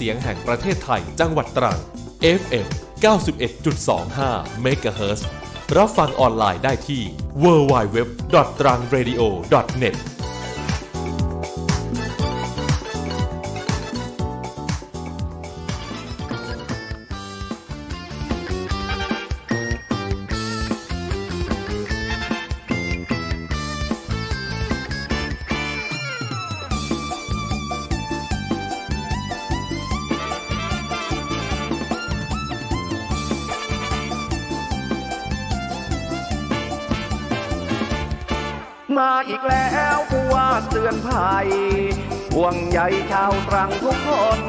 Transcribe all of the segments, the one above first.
เสียงแห่งประเทศไทยจังหวัดตรัง FM 91.25 MHz รับฟังออนไลน์ได้ที่ www.trangradio.net ใจชาวตรังทุกคน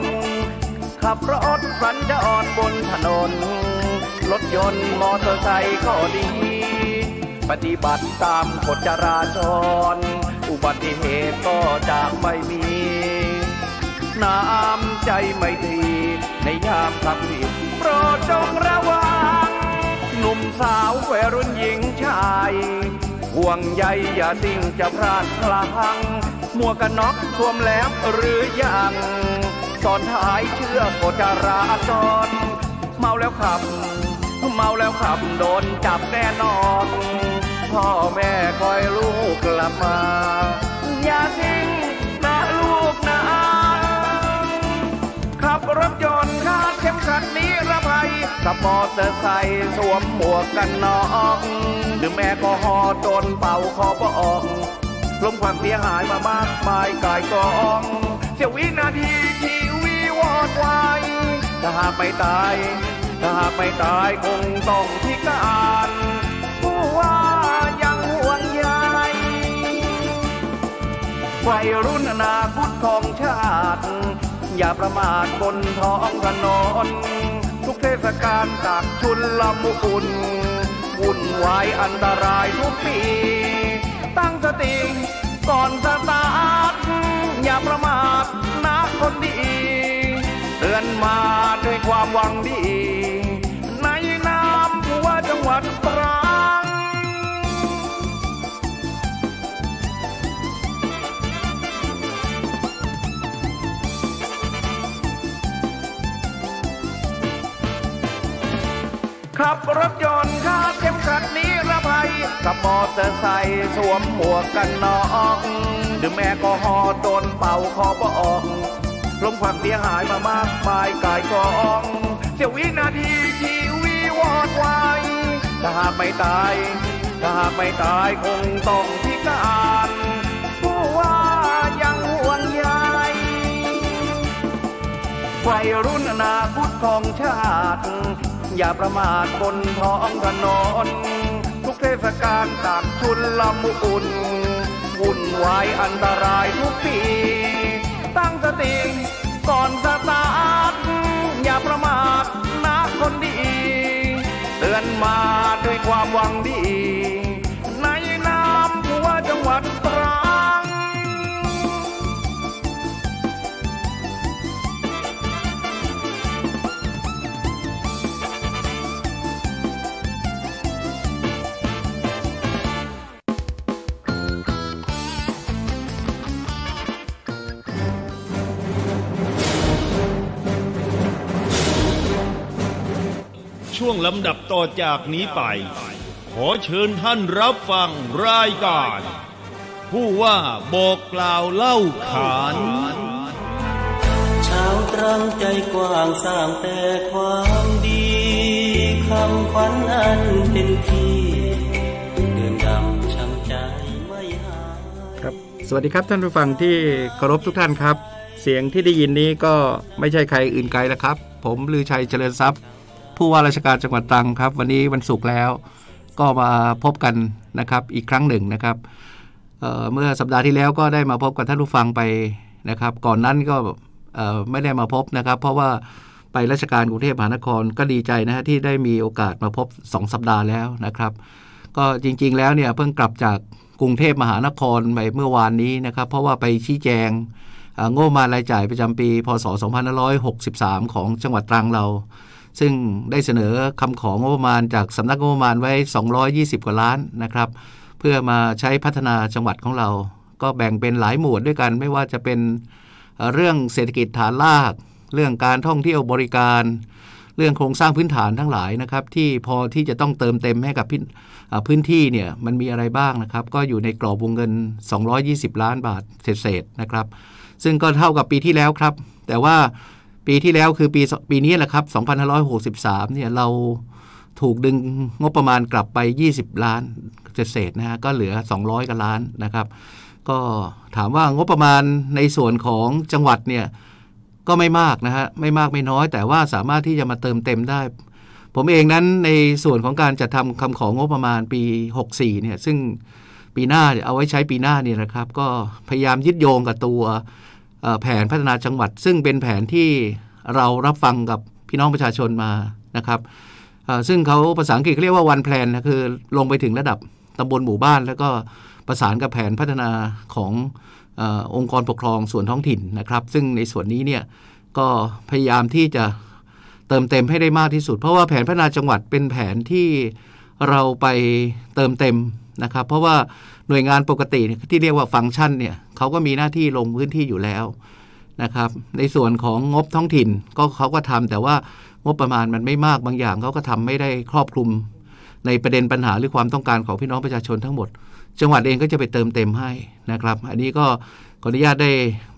ขับรถสันะอดบนถนนรถยนต์มอเตอร์ไซค์ก็ดี ปฏิบัติตามกฎจราจร อุบัติเหตุก็จะไม่มี น้ำใจไม่ดี ในยามขับขี่โปรดจงระวัง หนุ่มสาววัรุ่นหญิงชาย ห่วงใยอย่าสิ่งจะพลาดพลั้งมัวกันน็อกสวมแล้วหรือยังตอนท้ายเชื่อกคจราจรเมาแล้วขับ เมาแล้วขับโดนจับแน่นอน พ่อแม่คอยลูกกลับมา อย่าทิ้งนะลูกนะขับรถยนต์ขาดเข็มขัดนิรภัยกับมอเตอร์ไซค์สวมหมวกกันน็อกดื่มแอลกอฮอล์จนเป่าคอบอกลมความเสียหายมามากมายกายกอง เสียววินาทีชีวิวอดวาย ถ้าหากไม่ตาย ถ้าหากไม่ตายคงต้องพิการผู้ว่ายังห่วงใยไฟรุ่นอนาคธของชาติ อย่าประมาทบนท้องถนน ทุกเทศกาลตักชุนละมุกุลวุ่นวายอันตรายทุกปีตั้งสติ ก่อนสตาร์ทอย่าประมาทนะคนดีเตือนมาด้วยความหวังดี ในนามผู้ว่าจังหวัดตราขับรถยนต์้าเข็มขัดนิรภัยขับมอเตอร์ไซค์สวมหมวกกันน็อกดื่มแอลกอฮอล์โดนเป่าคอปองกลงความเสียหายมามากมายกายกอง เสียววินาทีชีวิวอดวาย ถ้าหากไม่ตาย ถ้าหากไม่ตายคงต้องพิการผู้ว่ายังห่วงใยวัยรุ่นอนาคตของชาติอย่าประมาทบนท้องถนน ทุกเทศกาลตากชุนละมุนวุ่นวายอันตรายทุกปี ตั้งสติก่อนสตาร์ทอย่าประมาทนะคนดีเตือนมาด้วยความหวังดีช่วงลำดับต่อจากนี้ไป ขอเชิญท่านรับฟังรายการ ผู้ว่าบอกกล่าวเล่าขาน ชาวตรังใจกว้างสร้างแต่ความดีคำขวัญอันเป็นที่เดินดำช้ำใจไม่หายครับสวัสดีครับท่านผู้ฟังที่เคารพทุกท่านครับ เสียงที่ได้ยินนี้ก็ไม่ใช่ใครอื่นไกลนะครับ ผมลือชัยเจริญทรัพย์ผู้ว่าราชการจังหวัดตรังครับ วันนี้วันศุกร์แล้วก็มาพบกันนะครับอีกครั้งหนึ่งนะครับเเมื่อสัปดาห์ที่แล้วก็ได้มาพบกับท่านผู้ฟังไปนะครับ ก่อนนั้นก็ไม่ได้มาพบนะครับ เพราะว่าไปราชการกรุงเทพมหานครก็ดีใจนะฮะที่ได้มีโอกาสมาพบ 2 สัปดาห์แล้วนะครับ ก็จริง ๆแล้วเนี่ยเพิ่งกลับจากกรุงเทพมหานครไปเมื่อวานนี้นะครับ เพราะว่าไปชี้แจงโง่มารายจ่ายประจำปีพศ2563ของจังหวัดตรังเราซึ่งได้เสนอคำของงบประมาณจากสำนักงบประมาณไว้ 220 กว่าล้านนะครับ เพื่อมาใช้พัฒนาจังหวัดของเรา ก็แบ่งเป็นหลายหมวดด้วยกัน ไม่ว่าจะเป็นเรื่องเศรษฐกิจฐานราก เรื่องการท่องเที่ยวบริการ เรื่องโครงสร้างพื้นฐานทั้งหลายนะครับที่พอที่จะต้องเติมเต็มให้กับพพื้นที่เนี่ยมันมีอะไรบ้างนะครับ ก็อยู่ในกรอบวงเงิน 220 ล้านบาทเศษๆนะครับ ซึ่งก็เท่ากับปีที่แล้วครับ แต่ว่าปีที่แล้วคือปีปีนี้แหละครับ2563เนี่ยเราถูกดึงงบประมาณกลับไป 20 ล้านเศษนะฮะก็เหลือ 200กว่าล้านนะครับ ก็ถามว่างบประมาณในส่วนของจังหวัดเนี่ยก็ไม่มากนะฮะไม่มากไม่น้อย แต่ว่าสามารถที่จะมาเติมเต็มได้ ผมเองนั้นในส่วนของการจัดทำคำของงบประมาณปี 64เนี่ยซึ่งปีหน้าเอาไว้ใช้ปีหน้านี่นะครับ ก็พยายามยึดโยงกับตัวแผนพัฒนาจังหวัดซึ่งเป็นแผนที่เรารับฟังกับพี่น้องประชาชนมานะครับซึ่งเขาภาษาอังกฤษเรียกว่าวันแผนนะคือลงไปถึงระดับตำบลหมู่บ้านแล้วก็ประสานกับแผนพัฒนาขององค์กรปกครองส่วนท้องถิ่นนะครับซึ่งในส่วนนี้เนี่ยก็พยายามที่จะเติมเต็มให้ได้มากที่สุดเพราะว่าแผนพัฒนาจังหวัดเป็นแผนที่เราไปเติมเต็มนะครับ เพราะว่าหน่วยงานปกติที่เรียกว่าฟังก์ชันเนี่ยเขาก็มีหน้าที่ลงพื้นที่อยู่แล้วนะครับ ในส่วนของงบท้องถิ่นก็เขาก็ทำ แต่ว่างบประมาณมันไม่มากบางอย่างเขาก็ทำไม่ได้ครอบคลุม ในประเด็นปัญหาหรือความต้องการของพี่น้องประชาชนทั้งหมดจังหวัดเองก็จะไปเติมเต็มให้นะครับ อันนี้ก็ขออนุญาตได้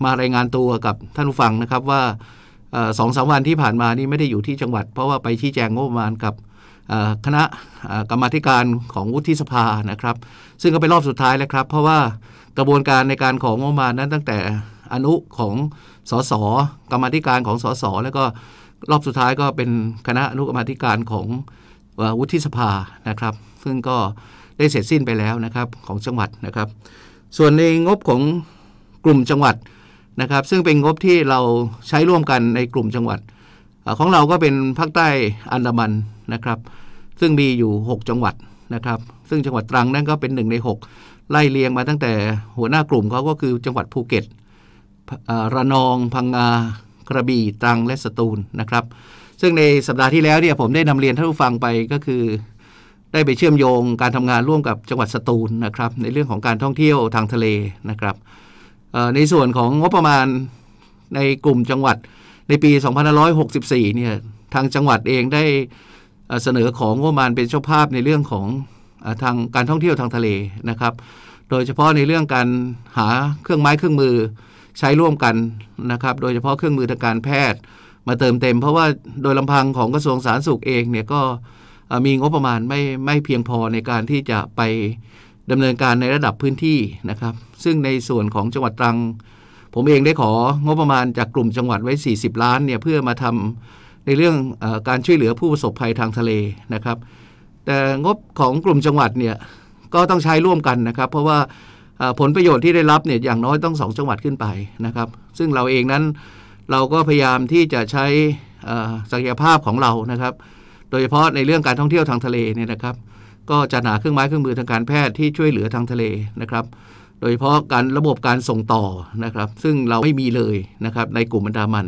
มารายงานตัวกับท่านผู้ฟังนะครับว่าสองสามวันที่ผ่านมานี่ไม่ได้อยู่ที่จังหวัดเพราะว่าไปชี้แจงงบประมาณกับคณะกรรมธิการของวุฒิสภานะครับ ซึ่งก็เป็นรอบสุดท้ายแล้วครับ เพราะว่ากระบวนการในการของงบมานั้นตั้งแต่อนุของสสกรรมธิการของสสแล้วก็รอบสุดท้ายก็เป็นคณะอนุกรรมธิการของวุฒิสภานะครับ ซึ่งก็ได้เสร็จสิ้นไปแล้วนะครับของจังหวัดนะครับ ส่วนในงบของกลุ่มจังหวัดนะครับ ซึ่งเป็นงบที่เราใช้ร่วมกันในกลุ่มจังหวัด ของเราก็เป็นภาคใต้อันดามันนะครับ ซึ่งมีอยู่ 6 จังหวัดนะครับ ซึ่งจังหวัดตรังนั่นก็เป็นหนึ่งใน 6 ไล่เลียงมาตั้งแต่หัวหน้ากลุ่มเขาก็คือจังหวัดภูเก็ต ระนอง พังงา กระบี่ ตรัง และสตูลนะครับ ซึ่งในสัปดาห์ที่แล้วเนี่ยผมได้นำเรียนท่านผู้ฟังไปก็คือได้ไปเชื่อมโยงการทำงานร่วมกับจังหวัดสตูลนะครับในเรื่องของการท่องเที่ยวทางทะเลนะครับในส่วนของงบประมาณในกลุ่มจังหวัดในปี2564เนี่ยทางจังหวัดเองได้เสนอของงบประมาณเป็นเจ้าภาพในเรื่องของทางการท่องเที่ยวทางทะเลนะครับ โดยเฉพาะในเรื่องการหาเครื่องไม้เครื่องมือใช้ร่วมกันนะครับ โดยเฉพาะเครื่องมือทางการแพทย์มาเติมเต็ม เพราะว่าโดยลำพังของกระทรวงสาธารณสุขเองเนี่ยก็มีงบประมาณไม่ไม่เพียงพอในการที่จะไปดำเนินการในระดับพื้นที่นะครับ ซึ่งในส่วนของจังหวัดตรังผมเองได้ของบประมาณจากกลุ่มจังหวัดไว้ 40 ล้านเนี่ยเพื่อมาทำในเรื่องอการช่วยเหลือผู้ประสบภัยทางทะเลนะครับแต่งบของกลุ่มจังหวัดเนี่ยก็ต้องใช้ร่วมกันนะครับ เพราะว่าผลประโยชน์ที่ได้รับเนี่ยอย่างน้อยต้องสองจังหวัดขึ้นไปนะครับ ซึ่งเราเองนั้นเราก็พยายามที่จะใช้ศักยภาพของเรานะครับ โดยเฉพาะในเรื่องการท่องเที่ยวทางทะเลเนี่ยนะครับ ก็จะหาเครื่องไม้เครื่องมือทางการแพทย์ที่ช่วยเหลือทางทะเลนะครับ โดยเฉพาะการระบบการส่งต่อนะครับซึ่งเราไม่มีเลยนะครับในกลุ่มบรรดามัน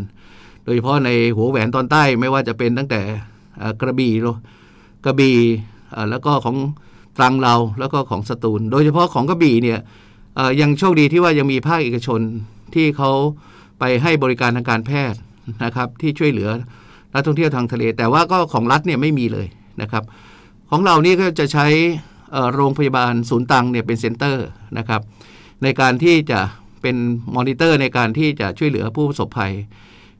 โดยเฉพาะในหัวแหวนตอนใต้ไม่ว่าจะเป็นตั้งแต่กระบี่กระบี่แล้วก็ของตรังเราแล้วก็ของสตูลโดยเฉพาะของกระบี่เนี่ยยังโชคดีที่ว่ายังมีภาคเอกชนที่เขาไปให้บริการทางการแพทย์นะครับที่ช่วยเหลือนักท่องเที่ยวทางทะเลแต่ว่าก็ของรัฐเนี่ยไม่มีเลยนะครับของเรานี่ก็จะใช้โรงพยาบาลศูนย์ตังเนี่ยเป็นเซ็นเตอร์นะครับในการที่จะเป็นมอนิเตอร์ในการที่จะช่วยเหลือผู้ประสบภัย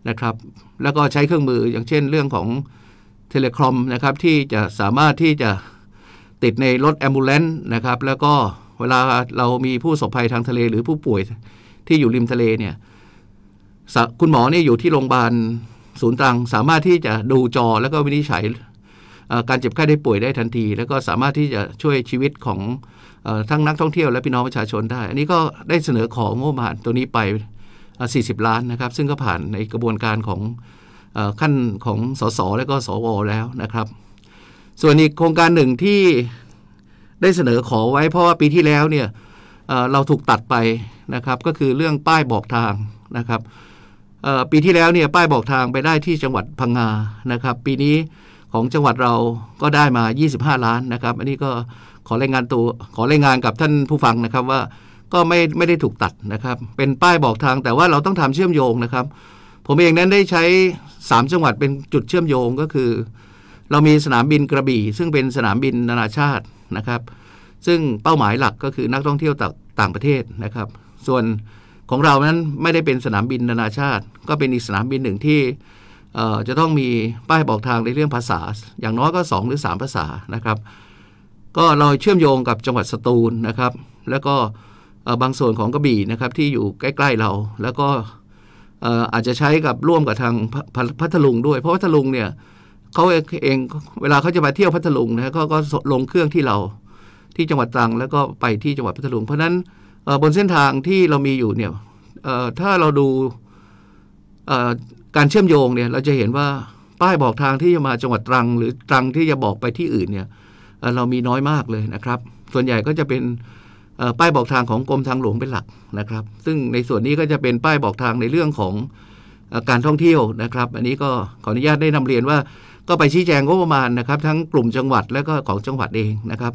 นะครับแล้วก็ใช้เครื่องมืออย่างเช่นเรื่องของเทเลคอมนะครับที่จะสามารถที่จะติดในรถแอมบูเลนต์นะครับแล้วก็เวลาเรามีผู้สบภัยทางทะเลหรือผู้ป่วยที่อยู่ริมทะเลเนี่ยคุณหมอนี่อยู่ที่โรงพยาบาลศูนย์ตรังสามารถที่จะดูจอแล้วก็วินิจฉัย การเจ็บไข้ได้ป่วยได้ทันที แล้วก็สามารถที่จะช่วยชีวิตของทั้งนักท่องเที่ยวและพี่น้องประชาชนได้ อันนี้ก็ได้เสนอของงบประมาณตัวนี้ไป40 ล้านนะครับ ซึ่งก็ผ่านในกระบวนการของขั้นของสสและก็สวแล้วนะครับ ส่วนอีกโครงการหนึ่งที่ได้เสนอขอไว้เพราะว่าปีที่แล้วเนี่ยเราถูกตัดไปนะครับ ก็คือเรื่องป้ายบอกทางนะครับปีที่แล้วเนี่ยป้ายบอกทางไปได้ที่จังหวัดพังงานะครับปีนี้ของจังหวัดเราก็ได้มา 25 ล้านนะครับ อันนี้ก็ขอรายงานตัวขอรายงานกับท่านผู้ฟังนะครับว่าก็ไม่ไม่ได้ถูกตัดนะครับ เป็นป้ายบอกทาง แต่ว่าเราต้องทำเชื่อมโยงนะครับ ผมเองนั้นได้ใช้3จังหวัดเป็นจุดเชื่อมโยงก็คือเรามีสนามบินกระบี่ ซึ่งเป็นสนามบินนานาชาตินะครับ ซึ่งเป้าหมายหลักก็คือนักท่องเที่ยวต่างประเทศนะครับ ส่วนของเรานั้นไม่ได้เป็นสนามบินนานาชาติ ก็เป็นอีกสนามบินหนึ่งที่จะต้องมีป้ายบอกทางในเรื่องภาษาอย่างน้อยก็2หรือ3ภาษานะครับ ก็เราเชื่อมโยงกับจังหวัดสตูลนะครับ แล้วก็บางส่วนของกระบี่นะครับที่อยู่ใกล้ ๆ เราแล้วก็อาจจะใช้กับร่วมกับทางพัทลุงด้วย เพราะพัทลุงเนี่ยเขาเองเวลาเขาจะไปเที่ยวพัทลุงนะเขาก็ลง เครื่องที่เราที่จังหวัดตรังแล้วก็ไปที่จังหวัดพัทลุงเพราะนั้นบนเส้นทางที่เรามีอยู่เนี่ยถ้าเราดูการเชื่อมโยงเนี่ยเราจะเห็นว่าป้ายบอกทางที่จะมาจังหวัดตรัง หรือตรังที่จะบอกไปที่อื่นเนี่ย เรามีน้อยมากเลยนะครับ ส่วนใหญ่ก็จะเป็นป้ายบอกทางของกรมทางหลวงเป็นหลักนะครับ ซึ่งในส่วนนี้ก็จะเป็นป้ายบอกทางในเรื่องของการท่องเที่ยวนะครับอันนี้ก็ขออนุญาตได้นำเรียนว่า ก็ไปชี้แจงงบประมาณนะครับทั้งกลุ่มจังหวัดและก็ของจังหวัดเองนะครับ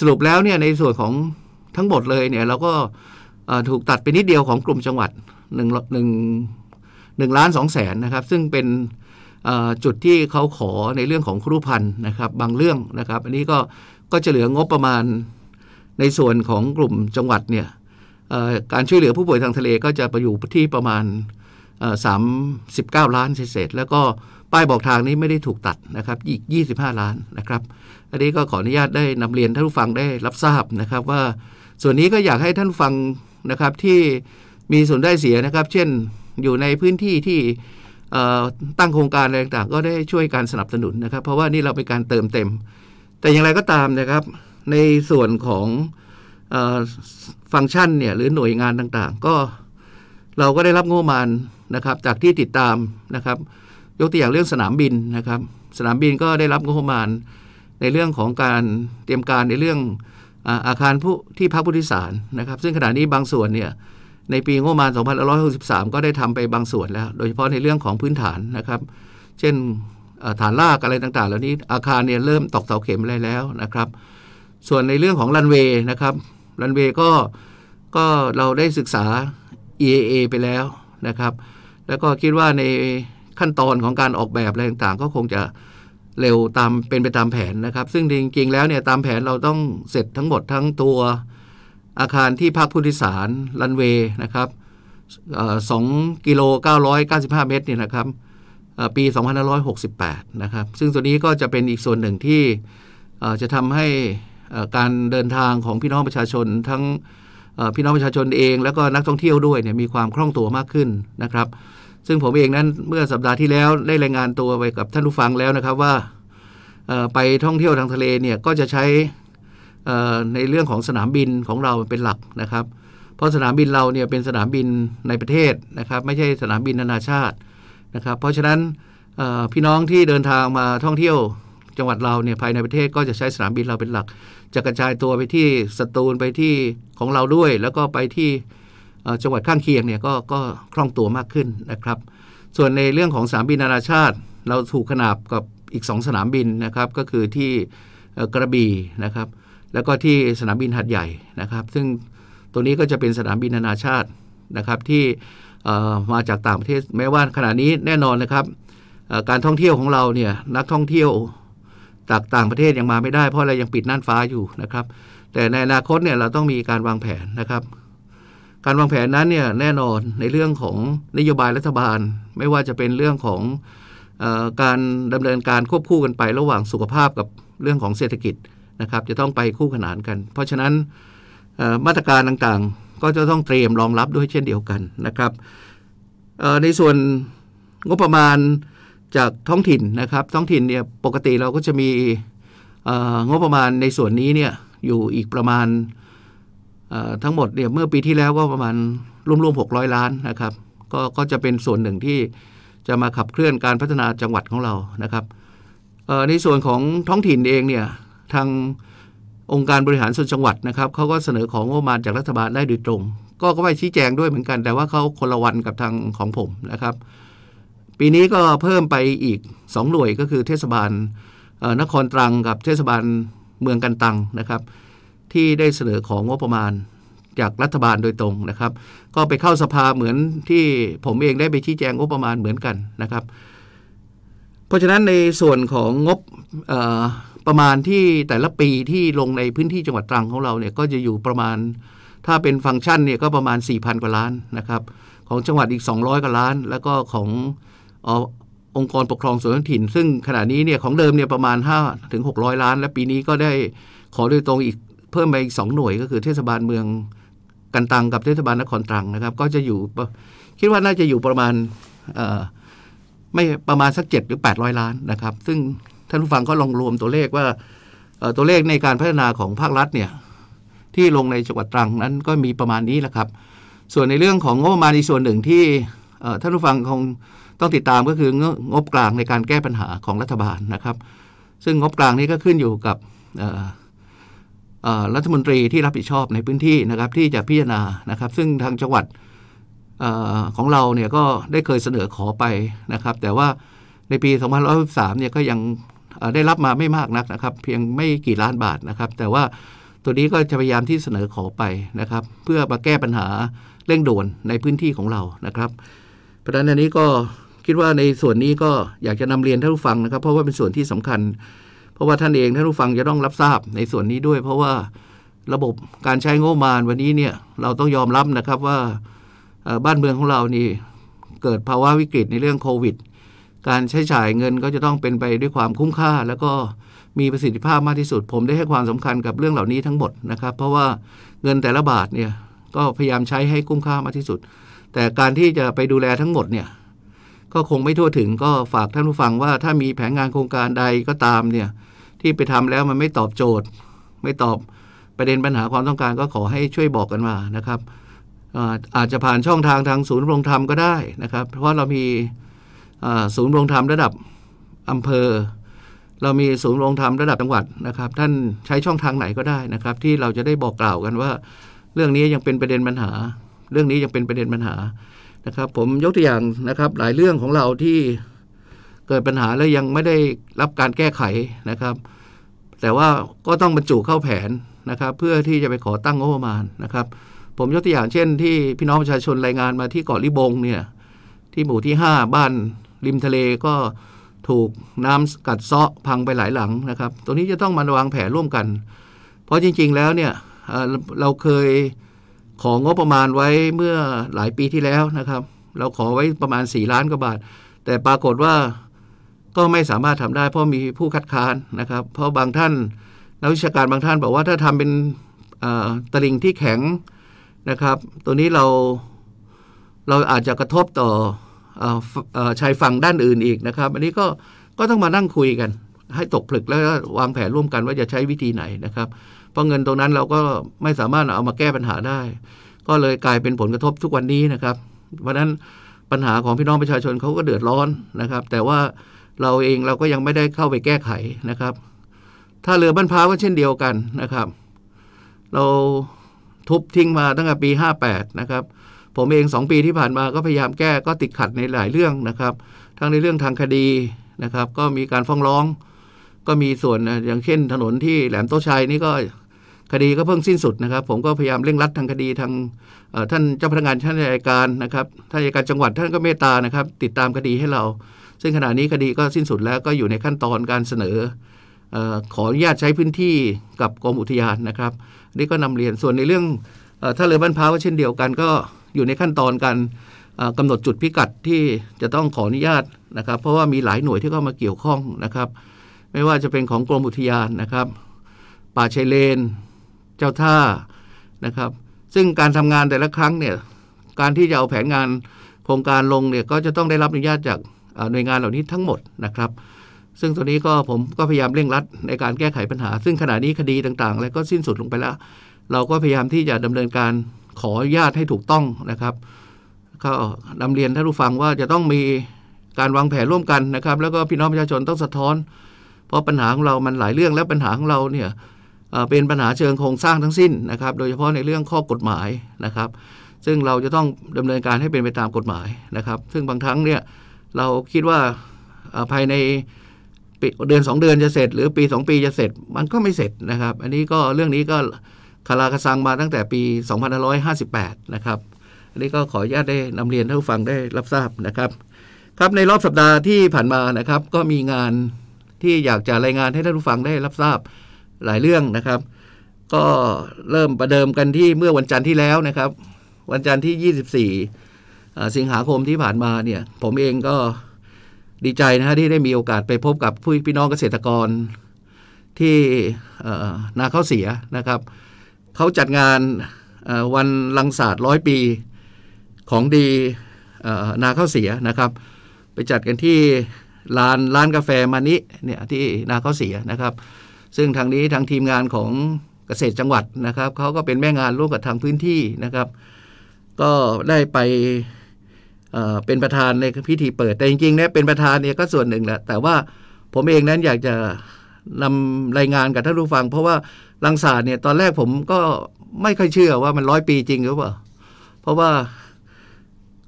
สรุปแล้วเนี่ยในส่วนของทั้งหมดเลยเนี่ยเราก็ถูกตัดไปนิดเดียวของกลุ่มจังหวัดหนึ่งหนึ่งหนึ่งล้านสองแสนนะครับ ซึ่งเป็นจุดที่เขาขอในเรื่องของครูพันธ์นะครับ บางเรื่องนะครับ อันนี้ก็ก็จะเหลืองบประมาณในส่วนของกลุ่มจังหวัดเนี่ยการช่วยเหลือผู้ป่วยทางทะเลก็จะไปอยู่ที่ประมาณสามสิบเก้าล้านเศษแล้วก็ป้ายบอกทางนี้ไม่ได้ถูกตัดนะครับ อีก 25 ล้านนะครับ อันนี้ก็ขออนุญาตได้นำเรียนท่านผู้ฟังได้รับทราบนะครับ ว่าส่วนนี้ก็อยากให้ท่านฟังนะครับที่มีส่วนได้เสียนะครับ เช่นอยู่ในพื้นที่ที่ตั้งโครงการอะไรต่าง ๆ ก็ได้ช่วยการสนับสนุนนะครับ เพราะว่านี่เราเป็นการเติมเต็ม แต่อย่างไรก็ตามนะครับในส่วนของอฟังก์ชันเนี่ยหรือหน่วยงานต่างๆ ก็เราก็ได้รับงบประมาณนะครับ จากที่ติดตามนะครับยกตัวอย่างเรื่องสนามบินนะครับ สนามบินก็ได้รับงบประมาณในเรื่องของการเตรียมการในเรื่องอาคารผู้ที่พักผู้โดยสารนะครับ ซึ่งขณะนี้บางส่วนเนี่ยในปีงบประมาณ 2563 ก็ได้ทำไปบางส่วนแล้วโดยเฉพาะในเรื่องของพื้นฐานนะครับ เช่นฐานลากอะไรต่างๆเหล่านี้อาคารเนี่ยเริ่มตอกเสาเข็มอะไรแล้วนะครับส่วนในเรื่องของรันเวย์นะครับรันเวย์ก็ก็เราได้ศึกษา EAA ไปแล้วนะครับ แล้วก็คิดว่าในขั้นตอนของการออกแบบอะไรต่าง ๆ ก็คงจะเร็วตามเป็นไปตามแผนนะครับ ซึ่งจริงๆแล้วเนี่ยตามแผนเราต้องเสร็จทั้งหมดทั้งตัวอาคารที่พักผู้โดยสารรันเวย์นะครับสองกิโลเก้าร้อยเก้้าาสิบหเมตรเนี่ยนะครับปีสองพันหหนร้อยกสิบแปดะครับซึ่งส่วนนี้ก็จะเป็นอีกส่วนหนึ่งที่จะทำใหการเดินทางของพี่น้องประชาชนทั้งพี่น้องประชาชนเอง แล้วก็นักท่องเที่ยวด้วยเนี่ยมีความคล่องตัวมากขึ้นนะครับซึ่งผมเองนั้นเมื่อสัปดาห์ที่แล้วได้รายงานตัวไปกับท่านผู้ฟังแล้วนะครับว่าไปท่องเที่ยวทางทะเลเนี่ยก็จะใช้ในเรื่องของสนามบินของเราเป็นหลักนะครับเพราะสนามบินเราเนี่ยเป็นสนามบินในประเทศนะครับไม่ใช่สนามบินนานาชาตินะครับเพราะฉะนั้นพี่น้องที่เดินทางมาท่องเที่ยวจังหวัดเราเนี่ยภายในประเทศก็จะใช้สนามบินเราเป็นหลักจะกระจายตัวไปที่สตูลไปที่ของเราด้วย แล้วก็ไปที่จังหวัดข้างเคียงเนี่ยก็ก็คล่องตัวมากขึ้นนะครับ ส่วนในเรื่องของสนามบินนานาชาติ เราถูกขนาบกับอีก 2 สนามบินนะครับก็คือที่กระบี่นะครับ แล้วก็ที่สนามบินหัดใหญ่นะครับ ซึ่งตัวนี้ก็จะเป็นสนามบินนานาชาตินะครับที่มาจากต่างประเทศแม้ว่าขณะนี้แน่นอนนะครับการท่องเที่ยวของเราเนี่ยนักท่องเที่ยวจากต่างประเทศยังมาไม่ได้เพราะอะไรยังปิดน่านฟ้าอยู่นะครับแต่ในอนาคตเนี่ยเราต้องมีการวางแผนนะครับ การวางแผนนั้นเนี่ยแน่นอนในเรื่องของนโยบายรัฐบาลไม่ว่าจะเป็นเรื่องของออการดำเนินการควบคู่กันไประหว่างสุขภาพกับเรื่องของเศรษฐกิจนะครับจะต้องไปคู่ขนานกัน เพราะฉะนั้นมาตรการต่างๆ ก็จะต้องเตรียมรองรับด้วยเช่นเดียวกันนะครับในส่วนงบประมาณจากท้องถิ่นนะครับท้องถิ่นเนี่ยปกติเราก็จะมีงบประมาณในส่วนนี้เนี่ยอยู่อีกประมาณทั้งหมดเนี่ยเมื่อปีที่แล้วก็ประมาณรวมๆหกร้อยล้านนะครับกก็จะเป็นส่วนหนึ่งที่จะมาขับเคลื่อนการพัฒนาจังหวัดของเรานะครับในส่วนของท้องถิ่นเองเนี่ยทางองค์การบริหารส่วนจังหวัดนะครับเขาก็เสนอของงบประมาณจากรัฐบาลได้โดยตรง ก็ก็ไปชี้แจงด้วยเหมือนกันแต่ว่าเขาคนละวันกับทางของผมนะครับปีนี้ก็เพิ่มไปอีก 2 หน่วยก็คือเทศบาลนครตรังกับเทศบาลเมืองกันตังนะครับ ที่ได้เสนอของงบประมาณจากรัฐบาลโดยตรงนะครับ ก็ไปเข้าสภาเหมือนที่ผมเองได้ไปชี้แจงงบประมาณเหมือนกันนะครับ เพราะฉะนั้นในส่วนของงบประมาณที่แต่ละปีที่ลงในพื้นที่จังหวัดตรังของเราเนี่ยก็จะอยู่ประมาณ ถ้าเป็นฟังก์ชันเนี่ยก็ประมาณ 4,000กว่าล้านนะครับของจังหวัดอีก 200กว่าล้าน แล้วก็ขององค์กรปกครองส่วนท้องถิ่น ซึ่งขณะนี้เนี่ย ของเดิมเนี่ยประมาณ5ถึง600 ล้าน และปีนี้ก็ได้ขอโดยตรงอีกเพิ่มไปอีก 2 หน่วยก็คือเทศบาลเมืองกันตังกับเทศบาลนครตรังนะครับ ก็จะอยู่ คิดว่าน่าจะอยู่ประมาณไม่ประมาณสักเจ็ดหรือ800 ล้านนะครับ ซึ่งท่านผู้ฟังก็ลองรวมตัวเลขว่า ตัวเลขในการพัฒนาของภาครัฐเนี่ยที่ลงในจังหวัดตรังนั้นก็มีประมาณนี้แหละครับ ส่วนในเรื่องของงบประมาณอีกส่วนหนึ่งที่ท่านผู้ฟังคงต้องติดตามก็คืองบกลางในการแก้ปัญหาของรัฐบาลนะครับ ซึ่งงบกลางนี้ก็ขึ้นอยู่กับรัฐมนตรีที่รับผิดชอบในพื้นที่นะครับที่จะพิจารณานะครับ ซึ่งทางจังหวัดอของเราเนี่ยก็ได้เคยเสนอขอไปนะครับ แต่ว่าในปี 2563 เนี่ยก็ยังได้รับมาไม่มากนักนะครับ เพียงไม่กี่ล้านบาทนะครับ แต่ว่าตัวนี้ก็จะพยายามที่เสนอขอไปนะครับ เพื่อมาแก้ปัญหาเร่งด่วนในพื้นที่ของเรานะครับประเด็นอันนี้ก็คิดว่าในส่วนนี้ก็อยากจะนำเรียนท่านผู้ฟังนะครับ เพราะว่าเป็นส่วนที่สำคัญเพราะว่าท่านเองท่านผู้ฟังจะต้องรับทราบในส่วนนี้ด้วย เพราะว่าระบบการใช้งบประมาณวันนี้เนี่ยเราต้องยอมรับนะครับว่าบ้านเมืองของเรานี่เกิดภาวะวิกฤตในเรื่องโควิดการใช้จ่ายเงินก็จะต้องเป็นไปด้วยความคุ้มค่า แล้วก็มีประสิทธิภาพมากที่สุด ผมได้ให้ความสำคัญกับเรื่องเหล่านี้ทั้งหมดนะครับ เพราะว่าเงินแต่ละบาทเนี่ยก็พยายามใช้ให้คุ้มค่ามากที่สุด แต่การที่จะไปดูแลทั้งหมดเนี่ยก็คงไม่ทั่วถึงก็ฝากท่านผู้ฟังว่าถ้ามีแผนงานโครงการใดก็ตามเนี่ยที่ไปทำแล้วมันไม่ตอบโจทย์ ไม่ตอบประเด็นปัญหาความต้องการก็ขอให้ช่วยบอกกันมานะครับอาจจะผ่านช่องทางทางศูนย์รงธรรมก็ได้นะครับ เพราะเรามีศูนย์รงธรรมระดับอำเภอ เรามีศูนย์รงธรรมระดับจังหวัดนะครับ ท่านใช้ช่องทางไหนก็ได้นะครับ ที่เราจะได้บอกกล่าวกันว่า เรื่องนี้ยังเป็นประเด็นปัญหา เรื่องนี้ยังเป็นประเด็นปัญหานะครับผมยกตัวอย่างนะครับหลายเรื่องของเราที่เกิดปัญหาแล้วยังไม่ได้รับการแก้ไขนะครับ แต่ว่าก็ต้องบรรจุเข้าแผนนะครับ เพื่อที่จะไปขอตั้งงบประมาณนะครับ ผมยกตัวอย่างเช่น ที่พี่น้องประชาชนรายงานมาที่เกาะลิบงเนี่ยที่หมู่ที่5บ้านริมทะเลก็ถูกน้ำกัดเซาะพังไปหลายหลังนะครับ ตรงนี้จะต้องมาวางแผนร่วมกัน เพราะจริงๆแล้วเนี่ยเราเคยของงบประมาณไว้เมื่อหลายปีที่แล้วนะครับ เราขอไว้ประมาณ 4 ล้านกว่าบาท แต่ปรากฏว่าก็ไม่สามารถทำได้ เพราะมีผู้คัดค้านนะครับ เพราะบางท่าน นักวิชาการบางท่านบอกว่าถ้าทำเป็นตลิ่งที่แข็งนะครับ ตัวนี้เราเราอาจจะกระทบต่ออชายฝั่งด้านอื่นอีกนะครับ อันนี้ก็ก็ต้องมานั่งคุยกัน ให้ตกผลึกแล้ววางแผนร่วมกันว่าจะใช้วิธีไหนนะครับเพราะเงินตรงนั้นเราก็ไม่สามารถเอามาแก้ปัญหาได้ ก็เลยกลายเป็นผลกระทบทุกวันนี้นะครับ เพราะนั้นปัญหาของพี่น้องประชาชนเขาก็เดือดร้อนนะครับ แต่ว่าเราเองเราก็ยังไม่ได้เข้าไปแก้ไขนะครับ ถ้าเรือบ้านพาก็เช่นเดียวกันนะครับ เราทุบทิ้งมาตั้งแต่ปี58นะครับ ผมเอง2ปีที่ผ่านมาก็พยายามแก้ก็ติดขัดในหลายเรื่องนะครับ ทั้งในเรื่องทางคดีนะครับ ก็มีการฟ้องร้อง ก็มีส่วนอย่างเช่น ถนนที่แหลมโตชัยนี่ก็คดีก็เพิ่งสิ้นสุดนะครับผมก็พยายามเร่งรัดทางคดีทางท่านเจ้าพนักงานท่านอัยการนะครับท่านอัยการจังหวัดท่านก็เมตตานะครับ ติดตามคดีให้เรา ซึ่งขณะนี้คดีก็สิ้นสุดแล้วก็อยู่ในขั้นตอนการเสนอขออนุญาตใช้พื้นที่กับกรมอุทยานนะครับ นี่ก็นำเรียนส่วนในเรื่องถ้าเรือบ้านพร้าวก็เช่นเดียวกัน ก็อยู่ในขั้นตอนการกำหนดจุดพิกัดที่จะต้องขออนุญาตนะครับ เพราะว่ามีหลายหน่วยที่เข้ามาเกี่ยวข้องนะครับไม่ว่าจะเป็นของกรมอุทยานนะครับ ป่าชายเลนเจ้าท่านะครับ ซึ่งการทำงานแต่ละครั้งเนี่ยการที่จะเอาแผนงานโครงการลงเนี่ยก็จะต้องได้รับอนุญาตจากหน่วยงานเหล่านี้ทั้งหมดนะครับ ซึ่งตัวนี้ก็ผมก็พยายามเร่งรัดในการแก้ไขปัญหา ซึ่งขณะนี้คดีต่างๆอะไรก็สิ้นสุดลงไปแล้ว เราก็พยายามที่จะดำเนินการขออนุญาตให้ถูกต้องนะครับก็นำเรียนท่านผู้ฟังว่าจะต้องมีการวางแผนร่วมกันนะครับ แล้วก็พี่น้องประชาชนต้องสะท้อน เพราะปัญหาของเรามันหลายเรื่องและปัญหาของเราเนี่ยเป็นปัญหาเชิงโครงสร้างทั้งสิ้นนะครับ โดยเฉพาะในเรื่องข้อกฎหมายนะครับซึ่งเราจะต้องดำเนินการให้เป็นไปตามกฎหมายนะครับ ซึ่งบางครั้งเนี่ยเราคิดว่าภายในเดือน2 เดือนจะเสร็จหรือปี 2 ปีจะเสร็จมันก็ไม่เสร็จนะครับ อันนี้ก็เรื่องนี้ก็คาราคาซังมาตั้งแต่ปี 2558นะครับอันนี้ก็ขออนุญาตได้นำเรียนท่านผู้ฟังได้รับทราบนะครับครับ ในรอบสัปดาห์ที่ผ่านมานะครับก็มีงานที่อยากจะรายงานให้ท่านผู้ฟังได้รับทราบหลายเรื่องนะครับก็เริ่มประเดิมกันที่เมื่อวันจันทร์ที่แล้วนะครับ วันจันทร์ที่ 24 สิงหาคมที่ผ่านมาเนี่ยผมเองก็ดีใจนะฮะที่ได้มีโอกาสไปพบกับผู้พี่น้องเกษตรกรที่นาข้าวเสียนะครับเขาจัดงานวันลังศาสตร์ร้อยปีของดีนาข้าวเสียนะครับ ไปจัดกันที่ลานร้านกาแฟมานิเนี่ยที่นาข้าวเสียนะครับซึ่งทางนี้ทางทีมงานของเกษตรจังหวัดนะครับเขาก็เป็นแม่งานร่วมกับทางพื้นที่นะครับ ก็ได้ไปเป็นประธานในพิธีเปิด แต่จริงๆเนี่ยเป็นประธานเนี่ยก็ส่วนหนึ่งแหละ แต่ว่าผมเองนั้นอยากจะนำรายงานกับท่านผู้ฟัง เพราะว่าลังสาเนี่ยตอนแรกผมก็ไม่ค่อยเชื่อว่ามันร้อยปีจริงหรือเปล่าเพราะว่า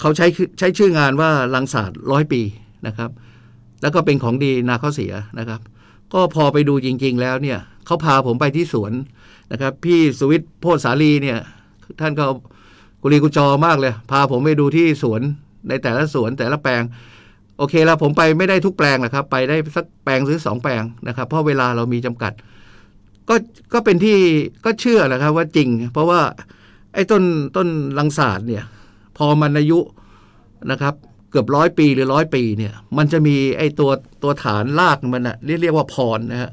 เขาใช้ใช้ชื่องานว่าลังสาร้อยปีนะครับ แล้วก็เป็นของดีนาข้าเสียนะครับก็พอไปดูจริงๆแล้วเนี่ยเขาพาผมไปที่สวนนะครับ พี่สวิตโพธสาลีเนี่ย ท่านก็กุลีกุจอมากเลยพาผมไปดูที่สวนในแต่ละสวนแต่ละแปลงโอเคแล้วผมไปไม่ได้ทุกแปลงหะครับ ไปได้สักแปลงหรือสองแปลงนะครับเพราะเวลาเรามีจำกัด ก็ก็เป็นที่ก็เชื่อแหละครับว่าจริงเพราะว่า ไอ้ต้นต้นลังสาด์เนี่ย พอมันอายุนะครับเกือบร้อยปี หรือร้อยปี เนี่ย มันจะมีไอ้ตัวตัวฐานลากมันนะเรียกเรียกว่าพรนะฮะ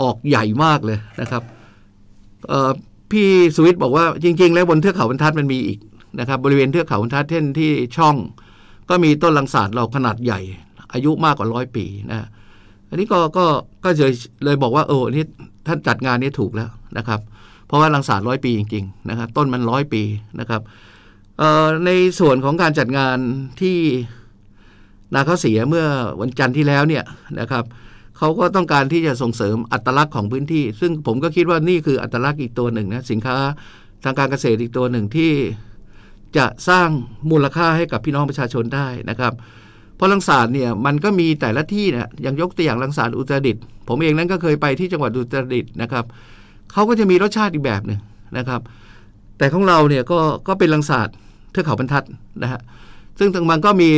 ออกใหญ่มากเลยนะครับพี่สวิตบอกว่าจริง ๆ แล้วบนเทือกเขาบรรทัดมันมีอีกนะครับ บริเวณเทือกเขาบรรทัดเช่นที่ช่อง ก็มีต้นลังสาดเราขนาดใหญ่ อายุมากกว่าร้อยปีนะ อันนี้ก็ก็ก็เลยเลยบอกว่าเออนี่ท่านจัดงานนี้ถูกแล้วนะครับ เพราะว่าลังสาดร้อยปี จริง ๆ นะครับ ต้นมันร้อยปีนะครับในส่วนของการจัดงานที่นาข้าวเสียเมื่อวันจันทร์ที่แล้วเนี่ยนะครับเขาก็ต้องการที่จะส่งเสริมอัตลักษณ์ของพื้นที่ ซึ่งผมก็คิดว่านี่คืออัตลักษณ์อีกตัวหนึ่งนะสินค้าทางการเกษตรอีกตัวหนึ่งที่จะสร้างมูลค่าให้กับพี่น้องประชาชนได้นะครับ เพราะลังสารเนี่ยมันก็มีแต่ละที่นะอย่างยกตัวอย่างลังสารอุตรดิตผมเองนั้นก็เคยไปที่จังหวัดอุตรดิตนะครับเขาก็จะมีรสชาติอีกแบบหนึ่งนะครับแต่ของเราเนี่ยก็ก็เป็นลังสารเทือกเขาบรรทัดนะฮะซึ่งตรงมันก็มี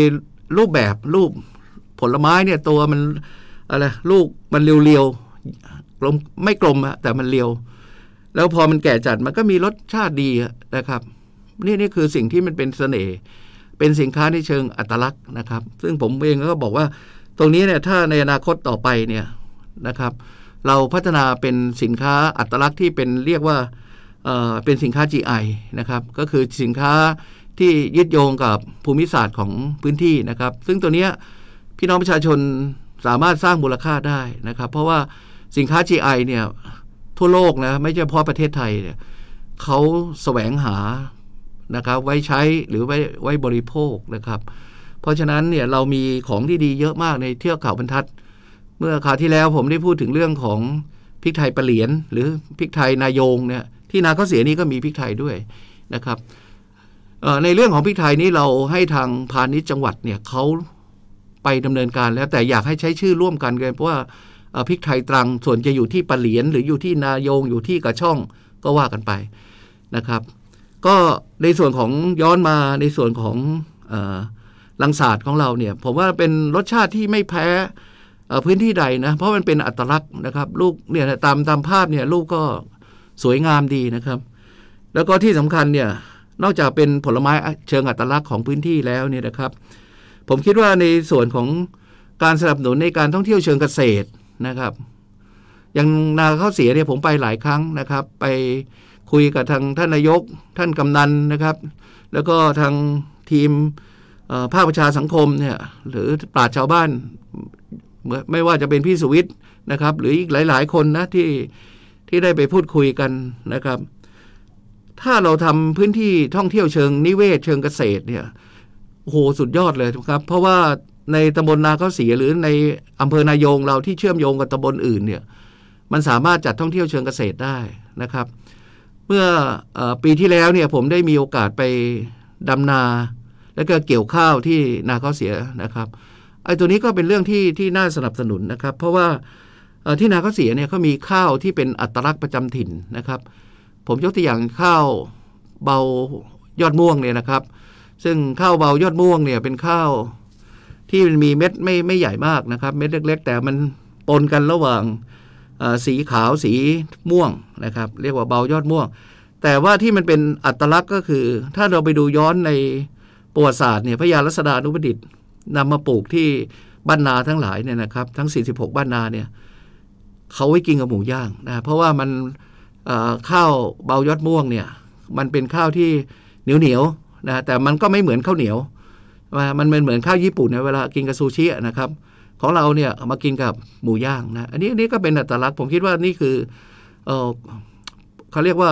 รูปแบบรูปผลไม้เนี่ยตัวมันอะไรลูกมันเรียวๆกลมไม่กลมอะแต่มันเรียว แล้วพอมันแก่จัดมันก็มีรสชาติดีนะครับ นี่นี่คือสิ่งที่มันเป็นสเสน่ห์เป็นสินค้าในเชิงอัตลักษณ์นะครับ ซึ่งผมเองก็บอกว่าตรงนี้เนี่ยถ้าในอนาคตต่อไปเนี่ยนะครับ เราพัฒนาเป็นสินค้าอัตลักษณ์ที่เป็นเรียกว่าเเป็นสินค้า GI นะครับ ก็คือสินค้าที่ยึดโยงกับภูมิศาสตร์ของพื้นที่นะครับ ซึ่งตัวนี้พี่น้องประชาชนสามารถสร้างมูลค่าได้นะครับ เพราะว่าสินค้า GI เนี่ยทั่วโลกนะไม่ใช่เฉพาะประเทศไทยเนี่ยเขาแสวงหานะครับไว้ใช้หรือไว้ไว้บริโภคนะครับ เพราะฉะนั้นเนี่ยเรามีของที่ดีเยอะมากในเทือกเขาบรรทัด เมื่อคราวที่แล้วผมได้พูดถึงเรื่องของพริกไทยปาเหลียนหรือพริกไทยนายงเนี่ยที่นาเขาเสียนี้ก็มีพริกไทยด้วยนะครับในเรื่องของพริกไทยนี้เราให้ทางพาณิชย์จังหวัด เนี่ยเขาไปดำเนินการแล้ว แต่อยากให้ใช้ชื่อร่วมกันกันเพราะว่าพริกไทยตรังส่วนจะอยู่ที่ปะเหลียน หรืออยู่ที่นายงอยู่ที่กระช่องก็ว่ากันไปนะครับ ก็ในส่วนของย้อนมาในส่วนของลังศาสตร์ของเราเนี่ยผมว่าเป็นรสชาติที่ไม่แพ้พื้นที่ใดนะเพราะมันเป็นอัตลักษณ์นะครับลูกเนี่ยตามตามภาพเนี่ยลูกก็สวยงามดีนะครับ แล้วก็ที่สำคัญเนี่ยนอกจากเป็นผลไม้เชิงอัตลักษณ์ของพื้นที่แล้วเนี่ยนะครับ ผมคิดว่าในส่วนของการสนับสนุนในการท่องเที่ยวเชิงเกษตรนะครับอย่างนาข้าวเสียเนี่ยผมไปหลายครั้งนะครับ ไปคุยกับทางท่านนายกท่านกำนันนะครับ แล้วก็ทางทีมภาคประชาสังคมเนี่ยหรือปราชชาวบ้าน ไม่ว่าจะเป็นพี่สุวิทย์นะครับ หรืออีกหลาย ๆ คนนะที่ที่ได้ไปพูดคุยกันนะครับถ้าเราทำพื้นที่ท่องเที่ยวเชิงนิเวศเชิงเกษตรเนี่ยโหสุดยอดเลยครับเพราะว่าในตำบลนาเขาเสียหรือในอำเภอนายงเราที่เชื่อมโยงกับตำบลอื่นเนี่ย มันสามารถจัดท่องเที่ยวเชิงเกษตรได้นะครับ เมื่ออปีที่แล้วเนี่ยผมได้มีโอกาสไปดำนา และก็เกี่ยวข้าวที่นาเขาเสียนะครับไอ้ตัวนี้ก็เป็นเรื่องที่ที่น่าสนับสนุนนะครับ เพราะว่าที่นาเขาเสียเนี่ยเขามีข้าวที่เป็นอัตลักษณ์ประจำถิ่นนะครับผมยกตัวอย่างข้าวเบายอดม่วงเนี่ยนะครับ ซึ่งข้าวเบายอดม่วงเนี่ยเป็นข้าวที่มันมีเม็ดไม่ ไม่ใหญ่มากนะครับ เม็ดเล็กๆ แต่มันปนกันระหว่างสีขาวสีม่วงนะครับ เรียกว่าเบายอดม่วง แต่ว่าที่มันเป็นอัตลักษณ์ก็คือ ถ้าเราไปดูย้อนในประวัติศาสตร์เนี่ยพระยาลัษดานุบดิษนำมาปลูกที่บ้านนาทั้งหลายเนี่ยนะครับทั้ง46บ้านนาเนี่ยเขาไว้กินกับหมูย่างนะเพราะว่ามันข้าวเบายอดม่วงเนี่ย มันเป็นข้าวที่เหนียวเหนียวนะแต่มันก็ไม่เหมือนข้าวเหนียวมันเป็นเหมือนข้าวญี่ปุ่นนเวลากินกับซูชินะครับ ของเราเนี่ยมากินกับหมูย่างนะอันนี้อันนี้ก็เป็นอัตลักษณ์ ผมคิดว่านี่คือเออเขาเรียกว่า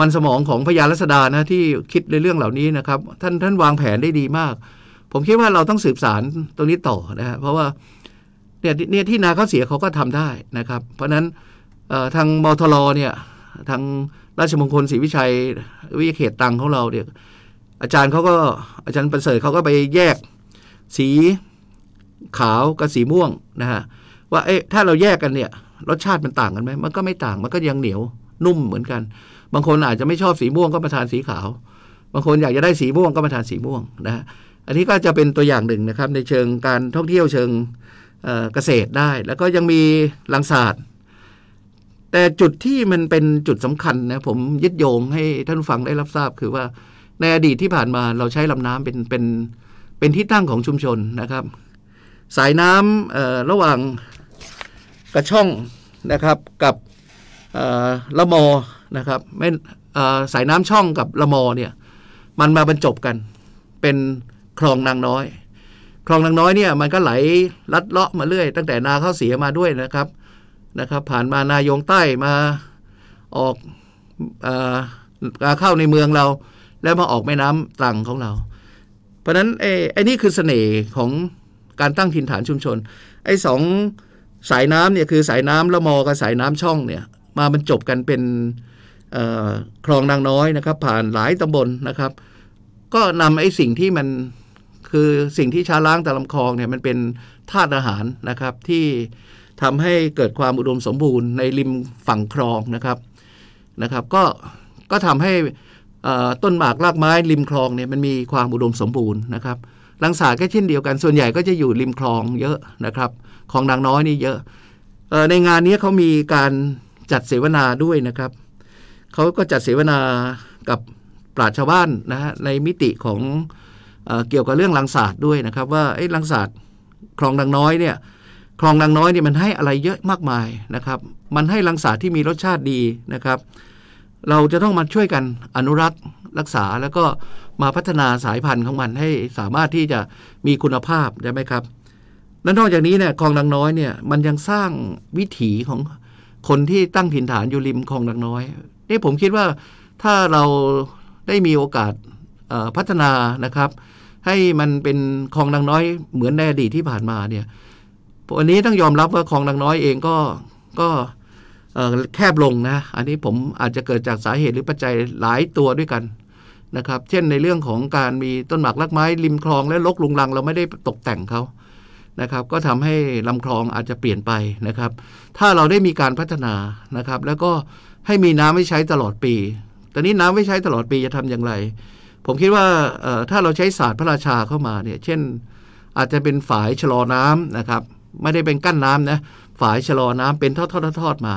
มันสมองของพญารัศดานะที่คิดในเรื่องเหล่านี้นะครับ ท่านท่านวางแผนได้ดีมาก ผมคิดว่าเราต้องสืบสารตรงนี้ต่อนะฮะเพราะว่าเนี่ยเนี่ยที่นาเขาเสียเขาก็ทำได้นะครับ เพราะฉะนั้นทางมทลเนี่ย ทางราชมงคลศรีวิชัยวิทยาเขตตังของเราเนี่ย อาจารย์เขาก็อาจารย์ประเสริฐเขาก็ไปแยกสีขาวกับสีม่วงนะฮะ ว่าเอ๊ะ ถ้าเราแยกกันเนี่ยรสชาติมันต่างกันไหมมันก็ไม่ต่าง มันก็ยังเหนียวนุ่มเหมือนกัน บางคนอาจจะไม่ชอบสีม่วงก็มาทานสีขาว บางคนอยากจะได้สีม่วงก็มาทานสีม่วงนะฮะ อันนี้ก็จะเป็นตัวอย่างหนึ่งนะครับในเชิงการท่องเที่ยวเชิงเกษตรได้ แล้วก็ยังมีลังศาสตร์แต่จุดที่มันเป็นจุดสำคัญนะผมยึดโยงให้ท่านฟังได้รับทราบ คือว่าในอดีตที่ผ่านมาเราใช้ลำน้ำเป็นเป็นเป็นที่ตั้งของชุมชนนะครับ สายน้ํระหว่างกระช่องนะครับกับละมอนะครับไม่สายน้ำช่องกับละมอเนี่ยมันมาบรรจบกัน เป็นคลองนางน้อยคลองนางน้อยเนี่ยมันก็ไหลลัดเลาะมาเรื่อย ตั้งแต่นาข้าวเสียมาด้วยนะครับนะครับผ่านมานายงใต้มาออกอาเข้าในเมืองเรา แล้วมาออกแม่น้ำตรังของเรา เพราะฉะนั้นไอ้ไอ้นี่คือเสน่ห์ของการตั้งถิ่นฐานชุมชน ไอ้สองสายน้ำเนี่ยคือสายน้ำละมอกับสายน้ำช่องเนี่ยมาบรรจบกันเป็นคลองนางน้อยนะครับ ผ่านหลายตำบลนะครับ ก็นำไอ้สิ่งที่มันคือสิ่งที่ช้าล้างตะลำคลองเนี่ยมันเป็นธาตุอาหารนะครับที่ทำให้เกิดความอุดมสมบูรณ์ในริมฝั่งคลองนะครับนะครับก็ก็ทำให้ต้นหมากรากไม้ ริมคลองเนี่ยมันมีความอุดมสมบูรณ์นะครับลังสาก็เช่นเดียวกันส่วนใหญ่ก็จะอยู่ริมคลองเยอะนะครับคลองนางน้อยนี่เยอะในงานนี้เขามีการจัดเสวนาด้วยนะครับเขาก็จัดเสวนากับปราชญ์ชาวบ้านนะฮะในมิติของเอเกี่ยวกับเรื่องลังสาด้วยนะครับว่าไอ้ลังสาคลองนางน้อยเนี่ยคลองนางน้อยเนี่ยมันให้อะไรเยอะมากมายนะครับ มันให้ลังสาที่มีรสชาติดีนะครับ เราจะต้องมาช่วยกันอนุรักษ์รักษาแล้วก็มาพัฒนาสายพันธุ์ของมันให้สามารถที่จะมีคุณภาพได้ไหมครับและนอกจากนี้เนี่ยคลองนางน้อยเนี่ยมันยังสร้างวิถีของคนที่ตั้งถิ่นฐานอยู่ริมคลองนางน้อยนี่ผมคิดว่าถ้าเราได้มีโอกาสพัฒนานะครับ ให้มันเป็นคลองนางน้อย เหมือนในอดีตที่ผ่านมาเนี่ยปันนี้ต้องยอมรับว่าคลองนังน้อยเองก็ก็แคบลงนะ อันนี้ผมอาจจะเกิดจากสาเหตุหรือปัจจัยหลายตัวด้วยกันนะครับ เช่นในเรื่องของการมีต้นหมากลักไม้ริมคลอง และลกลุงลังเราไม่ได้ตกแต่งเขานะครับ ก็ทำให้ลำคลองอาจจะเปลี่ยนไปนะครับ ถ้าเราได้มีการพัฒนานะครับ แล้วก็ให้มีน้ำไว้ใช้ตลอดปี ตอนนี้น้ำไว้ใช้ตลอดปีจะทำอย่างไร ผมคิดว่าถ้าเราใช้ศาสตร์พระราชาเข้ามาเนี่ย เช่นอาจจะเป็นฝายชะลอน้ำนะครับไม่ได้เป็นกั้นน้ำนะฝายชะลอน้ำเป็นทอดๆทอๆมา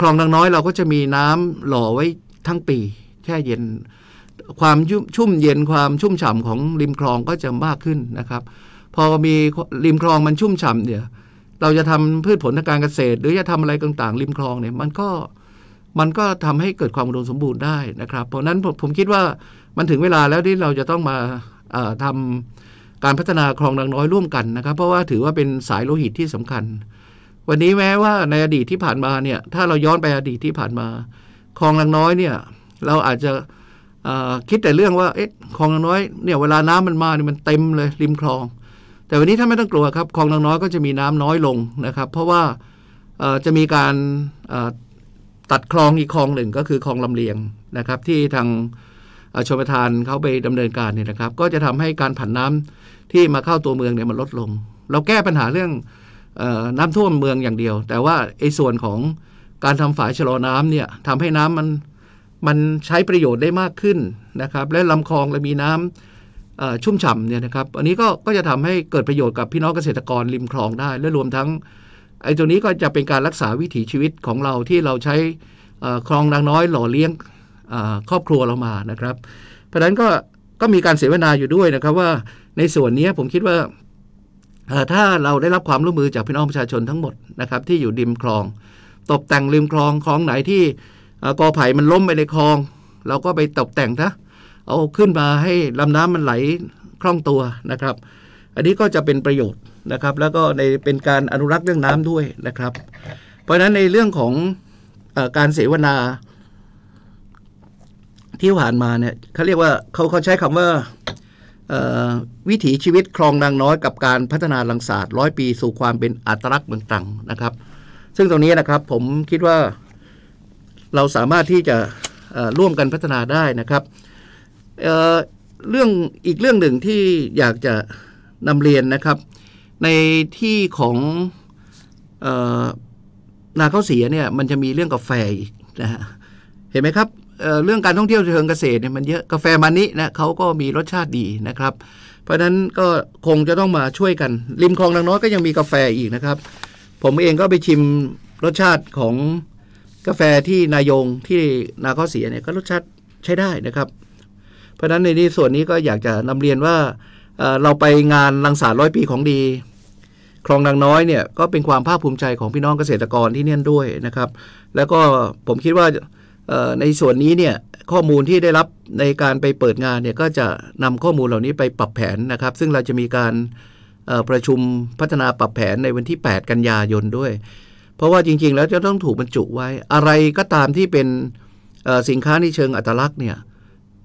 คลองนางน้อยเราก็จะมีน้ำหล่อไว้ทั้งปีแช่เย็น ความชุ่มเย็นความชุ่มฉ่าของริมคลองก็จะมากขึ้นนะครับ พอมีริมคลองมันชุ่มฉ่าเนี่ย เราจะทำพืชผลทางการเกษตร หรือจะทำอะไรต่าง ๆ ริมคลองเนี่ยมันก็มันก็ทำให้เกิดความอุดมสมบูรณ์ได้นะครับ เพราะนั้นผมคิดว่ามันถึงเวลาแล้วที่เราจะต้องมาทำการพัฒนาคลองนังน้อยร่วมกันนะครับ เพราะว่าถือว่าเป็นสายโลหิตที่สำคัญ วันนี้แม้ว่าในอดีตที่ผ่านมาเนี่ยถ้าเราย้อนไปอดีตที่ผ่านมาคลองนังน้อยเนี่ยเราอาจจะคิดแต่เรื่องว่าเอ๊ะคลองนังน้อยเนี่ยเวลาน้ำมันมาเนี่ยมันเต็มเลยริมคลอง แต่วันนี้ถ้าไม่ต้องกลัวครับคลองนังน้อยก็จะมีน้ำน้อยลงนะครับ เพราะว่าจะมีการตัดคลองอีกคลองหนึ่งก็คือคลองลำเลียงนะครับ ที่ทางชมประทานเขาไปดำเนินการเนี่ยนะครับ ก็จะทำให้การผ่านน้ำที่มาเข้าตัวเมืองเนี่ย มันลดลง เราแก้ปัญหาเรื่องออน้ำท่วมเมืองอย่างเดียว แต่ว่าไอ้ส่วนของการทำฝายชะลอน้ำเนี่ย ทำให้น้ำมันมันใช้ประโยชน์ได้มากขึ้นนะครับ และ ลำคลองและมีน้ำชุ่มฉ่ำเนี่ยนะครับ อันนี้ก็ก็จะทำให้เกิดประโยชน์กับพี่น้องเกษตรกรริมคลองได้ และรวมทั้งไอ้ตัวนี้ก็จะเป็นการรักษาวิถีชีวิตของเราที่เราใช้คลองนางน้อยหล่อเลี้ยงครอบครัวเรามานะครับ เพราะฉะนั้นก็ก็มีการเสวนาอยู่ด้วยนะครับ ว่าในส่วนนี้ผมคิดว่าถ้าเราได้รับความร่วมมือจากพี่น้องประชาชนทั้งหมดนะครับ ที่อยู่ริมคลองตกแต่งริมคลองคลองไหนที่กอไผ่มันล้มไปในคลอง เราก็ไปตกแต่งนะเอาขึ้นมาให้ลำน้ำมันไหลคล่องตัวนะครับ อันนี้ก็จะเป็นประโยชน์นะครับ แล้วก็ในเป็นการอนุรักษ์เรื่องน้ำด้วยนะครับ เพราะฉะนั้นในเรื่องของอการเสวนาที่ผ่านมาเนี่ยเขาเรียกว่าเขาเขาใช้คำว่าวิถีชีวิตคลองนางน้อยกับการพัฒนาลังศาสตร์ร้อยปีสู่ความเป็นอัตลักษณ์เมืองตรังนะครับ ซึ่งตรงนี้นะครับผมคิดว่าเราสามารถที่จะร่วมกันพัฒนาได้นะครับเเรื่องอีกเรื่องหนึ่งที่อยากจะนำเรียนนะครับ ในที่ของออนาข้าวเสียเนี่ยมันจะมีเรื่องกาแฟนะฮะเห็นไหมครับเรื่องการท่องเที่ยวเชิงเกษตรเนี่ยมันเยอะกาแฟมานินะเขาก็มีรสชาติดีนะครับ เพราะฉะนั้นก็คงจะต้องมาช่วยกันริมคลองนางน้อยก็ยังมีกาแฟอีกนะครับ ผมเองก็ไปชิมรสชาติของกาแฟที่นายงที่นาข้อเสียเนี่ยก็รสชาติใช้ได้นะครับ เพราะฉะนั้นในนี้ส่วนนี้ก็อยากจะนำเรียนว่าเราไปงานรังสารร้อยปีของดีคลองนางน้อยเนี่ยก็เป็นความภาคภูมิใจของพี่น้องเกษตรกรที่เนี่ยด้วยนะครับ แล้วก็ผมคิดว่าในส่วนนี้เนี่ยข้อมูลที่ได้รับในการไปเปิดงานเนี่ยก็จะนำข้อมูลเหล่านี้ไปปรับแผนนะครับ ซึ่งเราจะมีการประชุมพัฒนาปรับแผนในวันที่ 8 กันยายนด้วย เพราะว่าจริงๆแล้วจะต้องถูกบรรจุไว้ อะไรก็ตามที่เป็นสินค้าในเชิงอัตลักษณ์เนี่ย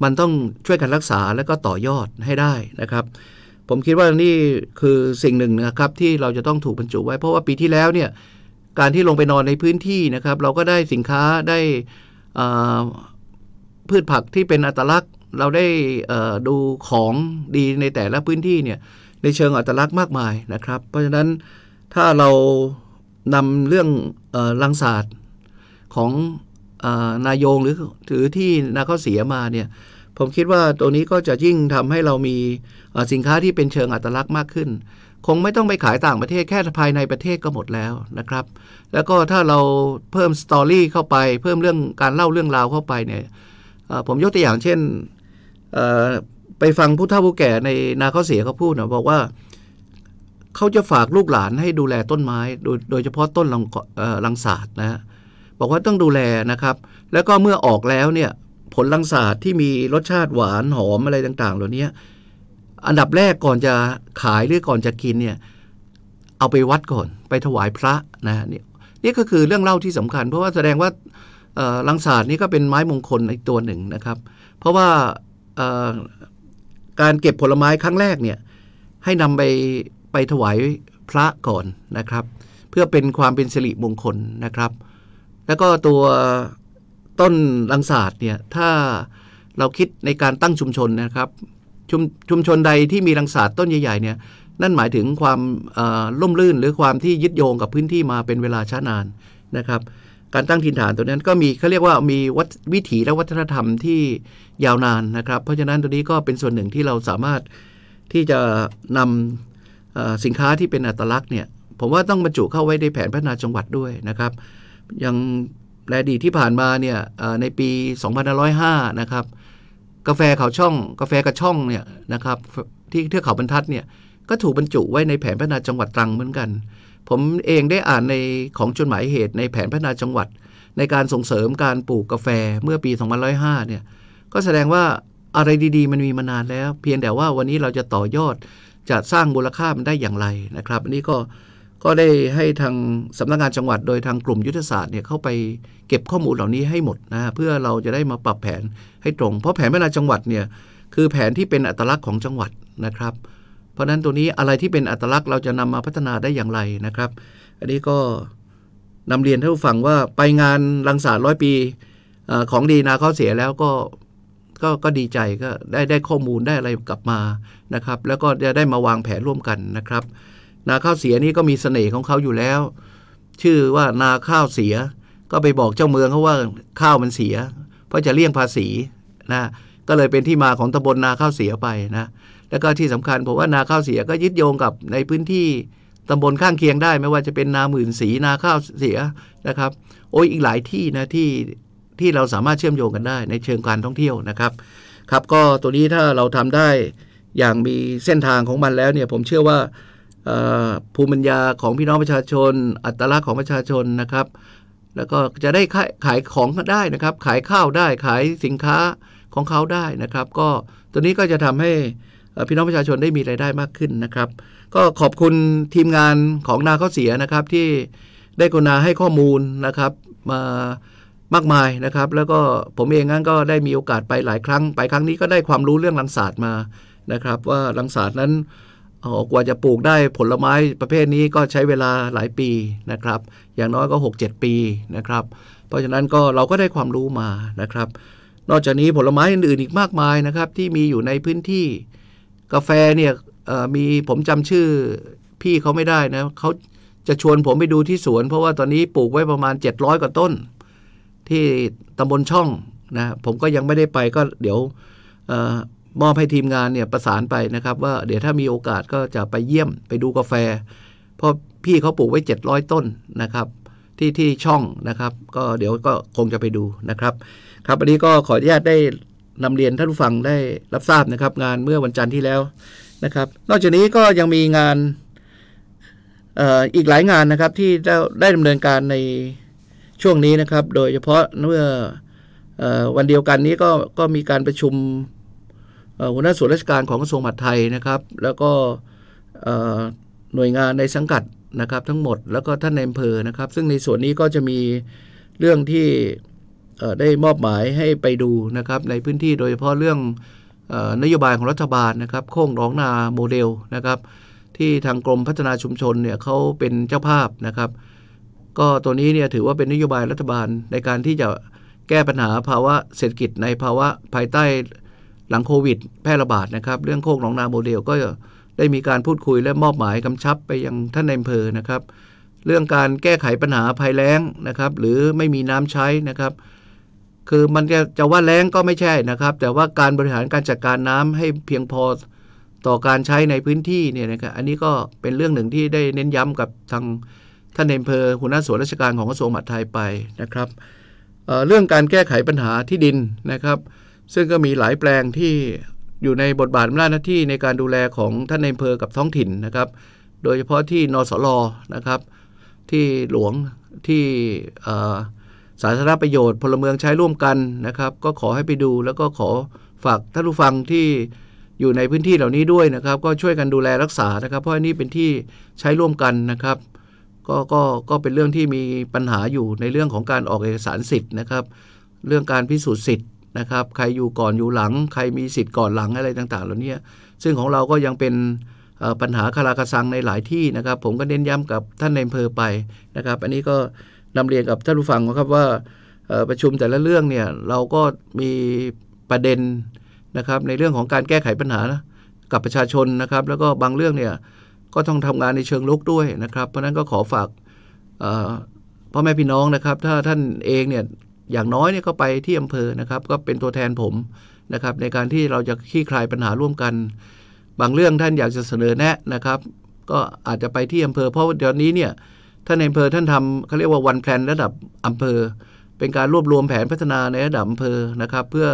มันต้องช่วยกันรักษาและก็ต่อยอดให้ได้นะครับ ผมคิดว่านี่คือสิ่งหนึ่งนะครับที่เราจะต้องถูกบรรจุไว้เพราะว่าปีที่แล้วเนี่ยการที่ลงไปนอนในพื้นที่นะครับเราก็ได้สินค้าได้พืชผักที่เป็นอัตลักษณ์เราได้ดูของดีในแต่ละพื้นที่เนี่ยในเชิงอัตลักษณ์มากมายนะครับ เพราะฉะนั้นถ้าเรานำเรื่องลังศาสตร์ของนายงหรือถือที่นาข้าเสียมาเนี่ยผมคิดว่าตัวนี้ก็จะยิ่งทำให้เรามีสินค้าที่เป็นเชิงอัตลักษณ์มากขึ้นคงไม่ต้องไปขายต่างประเทศแค่ภายในประเทศก็หมดแล้วนะครับ แล้วก็ถ้าเราเพิ่มสตอรี่เข้าไป เพิ่มเรื่องการเล่าเรื่องราวเข้าไปเนี่ยผมยกตัวอย่างเช่นไปฟังผู้เฒ่าผู้แก่ในนาเขาเสียเขาพูดนะบอกว่าเขาจะฝากลูกหลานให้ดูแลต้นไม้ โดยโดยเฉพาะต้นลังลังศาสตร์นะบอกว่าต้องดูแลนะครับ แล้วก็เมื่อออกแล้วเนี่ยผลลังศาสตร์ที่มีรสชาติหวานหอมอะไรต่างๆเหล่านี้อันดับแรกก่อนจะขาย หรือ ก่อนจะกินเนี่ยเอาไปวัดก่อนไปถวายพระนะนี่นี่ก็คือเรื่องเล่าที่สำคัญ เพราะว่าแสดงว่าลังศาสตร์นี่ก็เป็นไม้มงคลอีกตัวหนึ่งนะครับ เพราะว่าการเก็บผลไม้ครั้งแรกเนี่ยให้นำไปไปถวายพระก่อนนะครับ เพื่อเป็นความเป็นสิริมงคลนะครับ แล้วก็ตัวต้นลังศาสตร์เนี่ยถ้าเราคิดในการตั้งชุมชนนะครับชุมชุมชนใดที่มีรังสาต้นใหญ่ๆเนี่ยนั่นหมายถึงความล่มลื่นหรือความที่ยึดโยงกับพื้นที่มาเป็นเวลาช้านานนะครับ การตั้งถิ่นฐานตัวนั้นก็มีเขาเรียกว่ามีวัวิถีและวัฒนธรรมที่ยาวนานนะครับ เพราะฉะนั้นตัวนี้ก็เป็นส่วนหนึ่งที่เราสามารถที่จะนำสินค้าที่เป็นอัตลักษณ์เนี่ยผมว่าต้องบรรจุเข้าไว้ในแผนพัฒนาจังหวัดด้วยนะครับอย่างในอดีตที่ผ่านมาเนี่ยในปี 2505 นะครับกาแฟเขาช่อง กาแฟกระช่องเนี่ยนะครับที่เทือกเขาบรรทัดเนี่ยก็ถูกบรรจุไว้ในแผนพัฒนาจังหวัดตรังเหมือนกัน ผมเองได้อ่านในของจดหมายเหตุในแผนพัฒนาจังหวัด ในการส่งเสริมการปลูกกาแฟเมื่อปี2505เนี่ยก็แสดงว่าอะไรดีๆมันมีมานานแล้ว เพียงแต่ว่าวันนี้เราจะต่อยอดจะสร้างมูลค่ามันได้อย่างไรนะครับอันนี้ก็ก็ได้ให้ทางสำนักงงานจังหวัด โดยทางกลุ่มยุทธศาสตร์เนี่ยเข้าไปเก็บข้อมูลเหล่านี้ให้หมดนะเพื่อเราจะได้มาปรับแผนให้ตรง เพราะแผนพัฒนาจังหวัดเนี่ยคือแผนที่เป็นอัตลักษณ์ของจังหวัดนะครับ เพราะฉะนั้นตัวนี้อะไรที่เป็นอัตลักษณ์เราจะนำมาพัฒนาได้อย่างไรนะครับ อันนี้ก็นำเรียนท่านผู้ฟังว่าไปงาน รังสารร้อยปีของดีนาเขาเสียแล้วก็ก็ก็ดีใจก็ได้ได้ข้อมูลได้อะไรกลับมานะครับแล้วก็จะได้มาวางแผนร่วมกันนะครับนาข้าวเสียนี่ก็มีเสน่ห์ของเขาอยู่แล้ว ชื่อว่านาข้าวเสียก็ไปบอกเจ้าเมืองเขาว่าข้าวมันเสีย เพราะจะเลี่ยงภาษีนะ ก็เลยเป็นที่มาของตำบลนาข้าวเสียไปนะ แล้วก็ที่สำคัญผมว่านาข้าวเสียก็ยึดโยงกับในพื้นที่ตำบลข้างเคียงได้ ไม่ว่าจะเป็นนาหมื่นสี นาข้าวเสียนะครับ โอ้ยอีกหลายที่นะที่ที่เราสามารถเชื่อมโยงกันได้ในเชิงการท่องเที่ยวนะครับ ครับก็ตัวนี้ถ้าเราทำได้อย่างมีเส้นทางของมันแล้วเนี่ยผมเชื่อว่าภูมิปัญญาของพี่น้องประชาชนอัตลักษณ์ของประชาชนนะครับ แล้วก็จะได้ขายของได้นะครับ ขายข้าวได้ขายสินค้าของเขาได้นะครับ ก็ตัวนี้ก็จะทำให้พี่น้องประชาชนได้มีรายได้มากขึ้นนะครับ ก็ขอบคุณทีมงานของนาข้าเสียนะครับที่ได้กรุณาให้ข้อมูลนะครับมามากมายนะครับ แล้วก็ผมเองนั้นก็ได้มีโอกาสไปหลายครั้งไปครั้งนี้ก็ได้ความรู้เรื่องลังศาสตร์มานะครับ ว่าลังศาสตร์นั้นกว่าจะปลูกได้ผลไม้ประเภทนี้ก็ใช้เวลาหลายปีนะครับอย่างน้อยก็ 6-7 ปีนะครับ เพราะฉะนั้นก็เราก็ได้ความรู้มานะครับ นอกจากนี้ผลไม้อื่นๆอีกมากมายนะครับที่มีอยู่ในพื้นที่กาแฟเนี่ยมีผมจำชื่อพี่เขาไม่ได้นะเขาจะชวนผมไปดูที่สวน เพราะว่าตอนนี้ปลูกไว้ประมาณ 700กว่าต้น ที่ตำบลช่องนะผมก็ยังไม่ได้ไปก็เดี๋ยวมอบให้ทีมงานเนี่ยประสานไปนะครับ ว่าเดี๋ยวถ้ามีโอกาสก็จะไปเยี่ยมไปดูกาแฟ เพราะพี่เขาปลูกไว้ 700 ต้นนะครับ ที่ที่ช่องนะครับ ก็เดี๋ยวก็คงจะไปดูนะครับ ครับวันนี้ก็ขออนุญาตได้ นำเรียนท่านผู้ฟังได้รับทราบนะครับ งานเมื่อวันจันทร์ที่แล้วนะครับนอกจากนี้ก็ยังมีงานอีกหลายงานนะครับ ที่ได้ดำำเนินการในช่วงนี้นะครับ โดยเฉพาะเมื่ออวันเดียวกันนี้ก็ก็มีการประชุมหัวหน้าส่วนราชการของกระทรวงมหาดไทยนะครับ แล้วก็หน่วยงานในสังกัดนะครับทั้งหมด แล้วก็ท่านในอำเภอ นะครับ ซึ่งในส่วนนี้ก็จะมีเรื่องที่ได้มอบหมายให้ไปดูนะครับในพื้นที่ โดยเฉพาะเรื่องนโยบายของรัฐบาลนะครับ โค้งร้องนาโมเดลนะครับ ที่ทางกรมพัฒนาชุมชนเนี่ยเขาเป็นเจ้าภาพนะครับ ก็ตัวนี้เนี่ยถือว่าเป็นนโยบายรัฐบาลในการที่จะแก้ปัญหาภาวะเศรษฐกิจในภาวะภายใต้หลังโควิดแพร่ระบาดนะครับ เรื่องโคกหนองนาโมเดลก็ได้มีการพูดคุยและมอบหมายกำชับไปยังท่านในอำเภอนะครับ เรื่องการแก้ไขปัญหาภัยแล้งนะครับ หรือไม่มีน้ำใช้นะครับ คือมันจะจะว่าแล้งก็ไม่ใช่นะครับ แต่ว่าการบริหารการจัดการน้ำให้เพียงพอ ต่อการใช้ในพื้นที่เนี่ยนะครับ อันนี้ก็เป็นเรื่องหนึ่งที่ได้เน้นย้ำกับทางท่านเนอำเภอหัวหน้าส่วนราชการของกระทรวงมหาดไทยไปนะครับเเรื่องการแก้ไขปัญหาที่ดินนะครับซึ่งก็มีหลายแปลงที่อยู่ในบทบาทหน้าหน้าที่ในการดูแลของท่านในอำเภอกับท้องถิ่นนะครับ โดยเฉพาะที่นสลนะครับ ที่หลวง ที่สาธารณประโยชน์พลเมืองใช้ร่วมกันนะครับ ก็ขอให้ไปดูแล้วก็ขอฝากท่านผู้ฟังที่อยู่ในพื้นที่เหล่านี้ด้วยนะครับ ก็ช่วยกันดูแลรักษานะครับ เพราะนี่เป็นที่ใช้ร่วมกันนะครับ ก็ก็ก็เป็นเรื่องที่มีปัญหาอยู่ในเรื่องของการออกเอกสารสิทธิ์นะครับ เรื่องการพิสูจน์สิทธิ์นะครับใครอยู่ก่อนอยู่หลัง ใครมีสิทธิ์ก่อนหลังอะไรต่างๆเหล่านี้ซึ่งของเราก็ยังเป็นปัญหาคาราคาซังในหลายที่นะครับ ผมก็เน้นย้ำกับท่านในอำเภอไปนะครับ อันนี้ก็นำเรียนกับท่านผู้ฟังนะครับว่าประชุมแต่ละเรื่องเนี่ยเราก็มีประเด็นนะครับในเรื่องของการแก้ไขปัญหานะกับประชาชนนะครับ แล้วก็บางเรื่องเนี่ยก็ต้องทำงานในเชิงลุกด้วยนะครับ เพราะนั้นก็ขอฝากพ่อแม่พี่น้องนะครับ ถ้าท่านเองเนี่ยอย่างน้อยเนี่ยก็ไปที่อำเภอนะครับก็เป็นตัวแทนผมนะครับในการที่เราจะขี้คลายปัญหาร่วมกัน บางเรื่องท่านอยากจะเสนอแนะนะครับ ก็อาจจะไปที่อำเภอ เพราะเดี๋ยวนี้เนี่ยท่านในอำเภอท่านทำเขาเรียกว่าวันแผนระดับอำเภอ เป็นการรวบรวมแผนพัฒนาในระดับอำเภอนะครับเพื่อ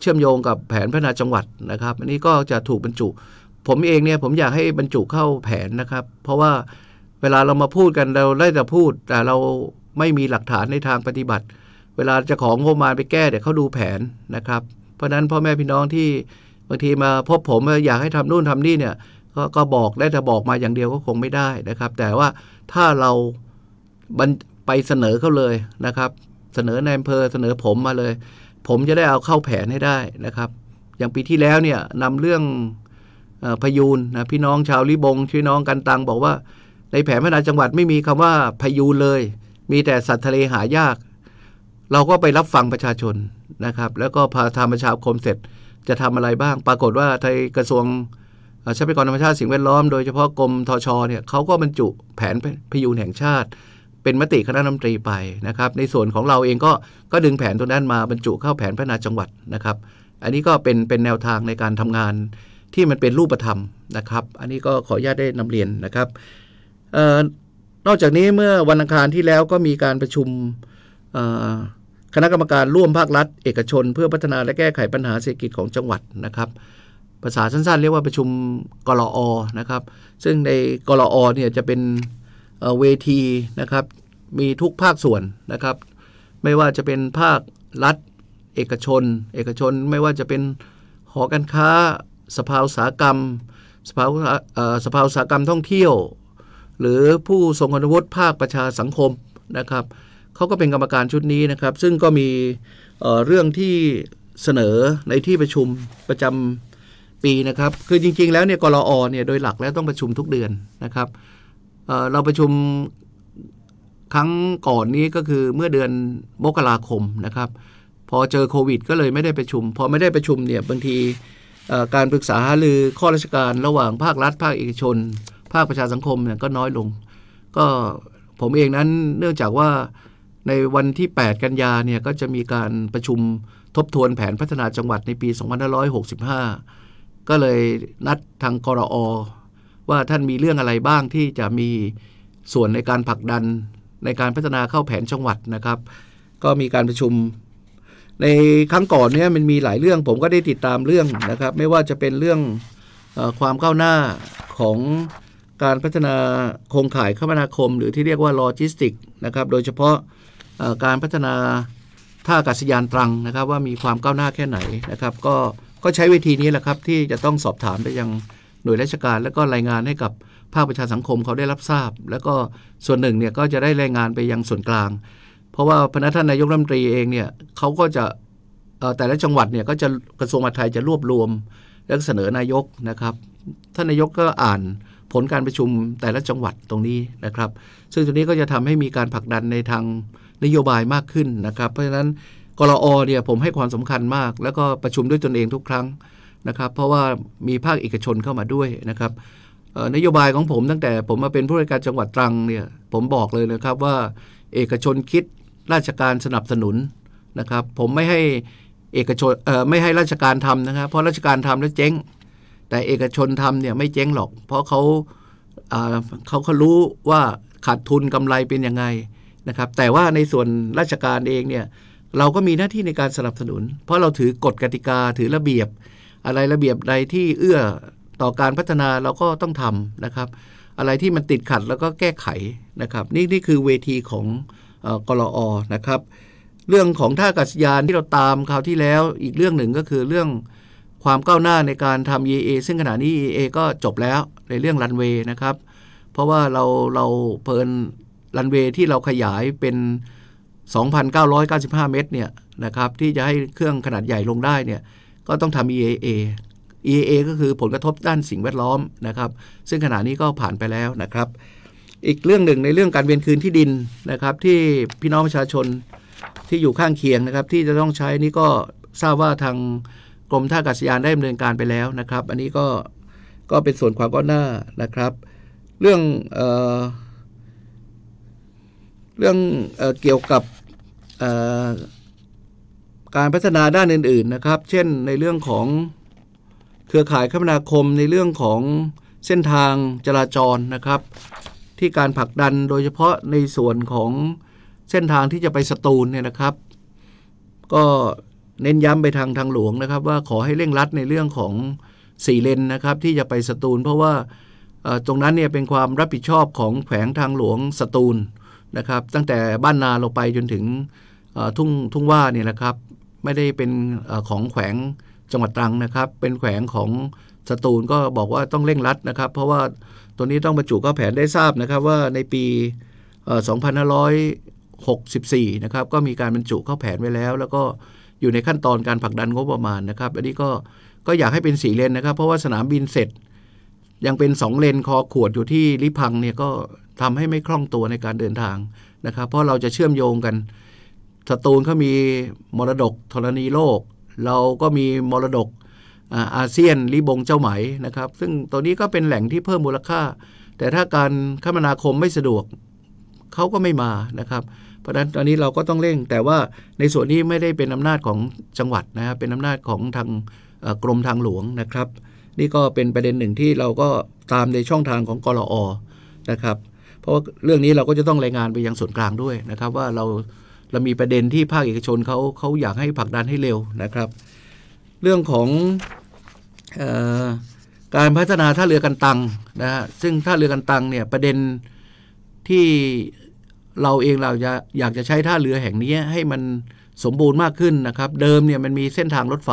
เชื่อมโยงกับแผนพัฒนาจังหวัดนะครับ อันนี้ก็จะถูกบรรจุ ผมเองเนี่ยผมอยากให้บรรจุเข้าแผนนะครับ เพราะว่าเวลาเรามาพูดกันเราได้แต่พูด แต่เราไม่มีหลักฐานในทางปฏิบัติเวลาจะของงบมาไปแก้เดี๋ยวเขาดูแผนนะครับ เพราะนั้น พ่อแม่พี่น้องที่บางทีมาพบผม อยากให้ทำนู่นทำนี่เนี่ยกก็บอกได้แต่บอกมาอย่างเดียวก็คงไม่ได้นะครับ แต่ว่าถ้าเราไปเสนอเขาเลยนะครับ เสนอในอำเภอเสนอผมมาเลย ผมจะได้เอาเข้าแผนให้ได้นะครับ อย่างปีที่แล้วเนี่ยนำเรื่องอพยูนนะพี่น้องชาวลิบงพี่น้องกันตัง บอกว่า ในแผนพัฒนาจังหวัดไม่มีคำว่าพยูนเลย มีแต่สัตว์ทะเลหายากเราก็ไปรับฟังประชาชนนะครับ แล้วก็พาทำประชาคมเสร็จจะทำอะไรบ้าง ปรากฏว่าไทยกระทรวงทรัพยากรธรรมชาติสิ่งแวดล้อมโดยเฉพาะกรมทชเนี่ยเขาก็บรรจุแผนพยูนแห่งชาติ เป็นมติคณะรัฐมนตรีไปนะครับ ในส่วนของเราเองก็ก็ดึงแผนตรงนั้นมาบรรจุเข้าแผนพัฒนาจังหวัดนะครับ อันนี้ก็เป็นเป็นแนวทางในการทำงานที่มันเป็นรูปธรรมนะครับ อันนี้ก็ขออนุญาตได้นำเรียนนะครับนอกจากนี้เมื่อวันอังคารที่แล้วก็มีการประชุมคณะกรรมการร่วมภาครัฐเอกชนเพื่อพัฒนาและแก้ไขปัญหาเศรษฐกิจของจังหวัดนะครับ ภาษาสั้นๆ เรียกว่าประชุมกรออนะครับ ซึ่งในกรออเนี่ยจะเป็นเวทีนะครับ มีทุกภาคส่วนนะครับ ไม่ว่าจะเป็นภาครัฐเอกชน เอกชนไม่ว่าจะเป็นหอการค้าสภาวสาหกรรม สภาสภาวสาหกรรมท่องเที่ยว หรือผู้ทรงคุณวุฒิภาคประชาสังคมนะครับเขาก็เป็นกรรมการชุดนี้นะครับ ซึ่งก็มีเเรื่องที่เสนอในที่ประชุมประจำปีนะครับ คือจริงๆ แล้วเนี่ยกรออเนี่ยโดยหลักแล้ว ต้องประชุมทุกเดือนนะครับเเราประชุมครั้งก่อนนี้ก็คือเมื่อเดือนมกราคมนะครับ พอเจอโควิด ก็เลยไม่ได้ประชุม พอไม่ได้ประชุมเนี่ยบางทีการปรึกษาหารือข้อราชการระหว่างภาครัฐ ภาคเอกชน ภาคประชาสังคมเนี่ยก็น้อยลง ก็ผมเองนั้นเนื่องจากว่าในวันที่ 8 กันยา เนี่ยก็จะมีการประชุมทบทวนแผนพัฒนาจังหวัดในปี2565 ก็เลยนัดทางกรอว่าท่านมีเรื่องอะไรบ้างที่จะมีส่วนในการผลักดันในการพัฒนาเข้าแผนจังหวัดนะครับ ก็มีการประชุมในครั้งก่อนเนี่ยมันมีหลายเรื่อง ผมก็ได้ติดตามเรื่องนะครับไม่ว่าจะเป็นเรื่องอความก้าวหน้าของการพัฒนาโครงข่ายคมนาคม หรือที่เรียกว่าโลจิสติกนะครับโดยเฉพาะการพัฒนาท่าอากาศยานตรังนะครับ ว่ามีความก้าวหน้าแค่ไหนนะครับ ก็ก็ใช้วิธีนี้แหละครับที่จะต้องสอบถามไปยังหน่วยราชการ แล้วก็รายงานให้กับภาคประชาสังคมเขาได้รับทราบ แล้วก็ส่วนหนึ่งเนี่ย ก็จะได้รายงานไปยังส่วนกลาง เพราะว่าพนักท่านนายกรัฐมนตรีเองเนี่ยเขาก็จะแต่ละจังหวัดเนี่ยก็จะกระทรวงมหาดไทยจะรวบรวม แล้วเสนอนายกนะครับท่านนายกก็อ่านผลการประชุมแต่ละจังหวัดตรงนี้นะครับ ซึ่งตรงนี้ก็จะทำให้มีการผลักดันในทางนโยบายมากขึ้นนะครับ เพราะฉะนั้นกรอเนี่ยผมให้ความสำคัญมากแล้วก็ประชุมด้วยตนเองทุกครั้งนะครับเพราะว่ามีภาคเอกชนเข้ามาด้วยนะครับนโยบายของผมตั้งแต่ผมมาเป็นผู้ราชการจังหวัดตรังเนี่ยผมบอกเลยนะครับว่าเอกชนคิดราชการสนับสนุนนะครับผมไม่ให้เอกชนไม่ให้ราชการทำนะครับ เพราะราชการทำแล้วเจ๊ง แต่เอกชนทำเนี่ยไม่เจ๊งหรอก เพราะเขาเขาเขารู้ว่าขาดทุนกำไรเป็นยังไงนะครับแต่ว่าในส่วนราชการเองเนี่ยเราก็มีหน้าที่ในการสนับสนุน เพราะเราถือกฎกติกาถือระเบียบ อะไรระเบียบใดที่เอื้อต่อการพัฒนาเราก็ต้องทำนะครับ อะไรที่มันติดขัดแล้วก็แก้ไขนะครับ นี่นี่คือเวทีของกรออนะครับ เรื่องของท่าอากาศยานที่เราตามคราวที่แล้วอีกเรื่องหนึ่งก็คือเรื่องความก้าวหน้าในการทำ EA ซึ่งขณะนี้ EA ก็จบแล้วในเรื่องรันเวย์นะครับ เพราะว่าเราเราเพลินรันเวย์ที่เราขยายเป็น 2,995 เมตรเนี่ยนะครับ ที่จะให้เครื่องขนาดใหญ่ลงได้เนี่ยก็ต้องทำ EAA EAA ก็คือผลกระทบด้านสิ่งแวดล้อมนะครับ ซึ่งขณะนี้ก็ผ่านไปแล้วนะครับ อีกเรื่องหนึ่งในเรื่องการเวียนคืนที่ดินนะครับ ที่พี่น้องประชาชนที่อยู่ข้างเคียงนะครับ ที่จะต้องใช้นี่ก็ทราบว่าทางกรมท่าอากาศยานได้ดำเนินการไปแล้วนะครับ อันนี้ก็ก็เป็นส่วนความก้าวหน้านะครับ เรื่องออเรื่องเอเกี่ยวกับการพัฒนาด้านอื่น ๆนะครับ เช่นในเรื่องของเครือข่ายคมนาคมในเรื่องของเส้นทางจราจรนะครับ ที่การผลักดันโดยเฉพาะในส่วนของเส้นทางที่จะไปสตูลเนี่ยนะครับ ก็เน้นย้ำไปทางทางหลวงนะครับ ว่าขอให้เร่งรัดในเรื่องของสี่เลนนะครับที่จะไปสตูล เพราะว่าตรงนั้นเนี่ยเป็นความรับผิดชอบของแขวงทางหลวงสตูลนะครับตั้งแต่บ้านนาลงไปจนถึงทุ่งทุ่งว่าเนี่ยนะครับไม่ได้เป็นของแขวงจังหวัดตรังนะครับเป็นแขวงของสตูลก็บอกว่าต้องเร่งรัดนะครับ เพราะว่าตัวนี้ต้องบรรจุก็แผนได้ทราบนะครับว่าในปี2564นะครับก็มีการบรรจุเข้าแผนไว้แล้ว แล้วก็อยู่ในขั้นตอนการผลักดันงบประมาณนะครับ อันนี้ก็ก็อยากให้เป็นสีเลนนะครับ เพราะว่าสนามบินเสร็จยังเป็น 2 เลนคอขวดอยู่ที่ลิพังเนี่ยก็ทำให้ไม่คล่องตัวในการเดินทางนะครับ เพราะเราจะเชื่อมโยงกันสตูลเขามีมรดกธรณีโลก เราก็มีมรดกอาเซียนลิบงเจ้าไหมนะครับ ซึ่งตัวนี้ก็เป็นแหล่งที่เพิ่มมูลค่า แต่ถ้าการคมนาคมไม่สะดวกเขาก็ไม่มานะครับ เพราะฉะนั้นตอนนี้เราก็ต้องเร่ง แต่ว่าในส่วนนี้ไม่ได้เป็นอำนาจของจังหวัดนะครับเป็นอำนาจของทางกรมทางหลวงนะครับนี่ก็เป็นประเด็นหนึ่งที่เราก็ตามในช่องทางของกรออนะครับเพราะเรื่องนี้เราก็จะต้องรายงานไปยังส่วนกลางด้วยนะครับ ว่าเราเรามีประเด็นที่ภาคเอกชนเขาเขาอยากให้ผลักดันให้เร็วนะครับ เรื่องของออการพัฒนาท่าเรือกันตังนะฮะซึ่งท่าเรือกันตังเนี่ยประเด็นที่เราเองเราจะอยากจะใช้ท่าเรือแห่งนี้ให้มันสมบูรณ์มากขึ้นนะครับ เดิมเนี่ยมันมีเส้นทางรถไฟ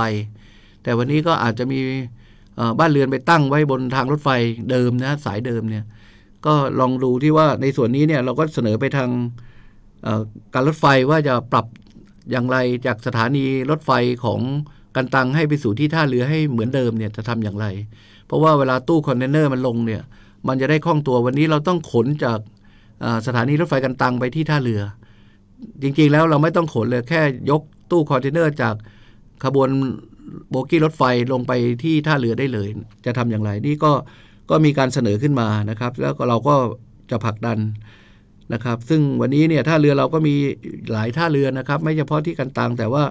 แต่วันนี้ก็อาจจะมีบ้านเรือนไปตั้งไว้บนทางรถไฟเดิมนะสายเดิมเนี่ยก็ลองดูที่ว่าในส่วนนี้เนี่ยเราก็เสนอไปทางการรถไฟว่าจะปรับอย่างไรจากสถานีรถไฟของกันตังให้ไปสู่ที่ท่าเรือให้เหมือนเดิมเนี่ยจะทำอย่างไร เพราะว่าเวลาตู้คอนเทนเนอร์มันลงเนี่ย มันจะได้คล่องตัววันนี้เราต้องขนจากสถานีรถไฟกันตังไปที่ท่าเรือ จริงๆแล้วเราไม่ต้องขนเลยแค่ยกตู้คอนเทนเนอร์จากขบวนโบกี้รถไฟลงไปที่ท่าเรือได้เลย จะทำอย่างไร นี่ก็ก็มีการเสนอขึ้นมานะครับ แล้วก็เราก็จะผลักดันนะครับ ซึ่งวันนี้เนี่ยท่าเรือเราก็มีหลายท่าเรือนะครับ ไม่เฉพาะที่กันตังแต่ว่า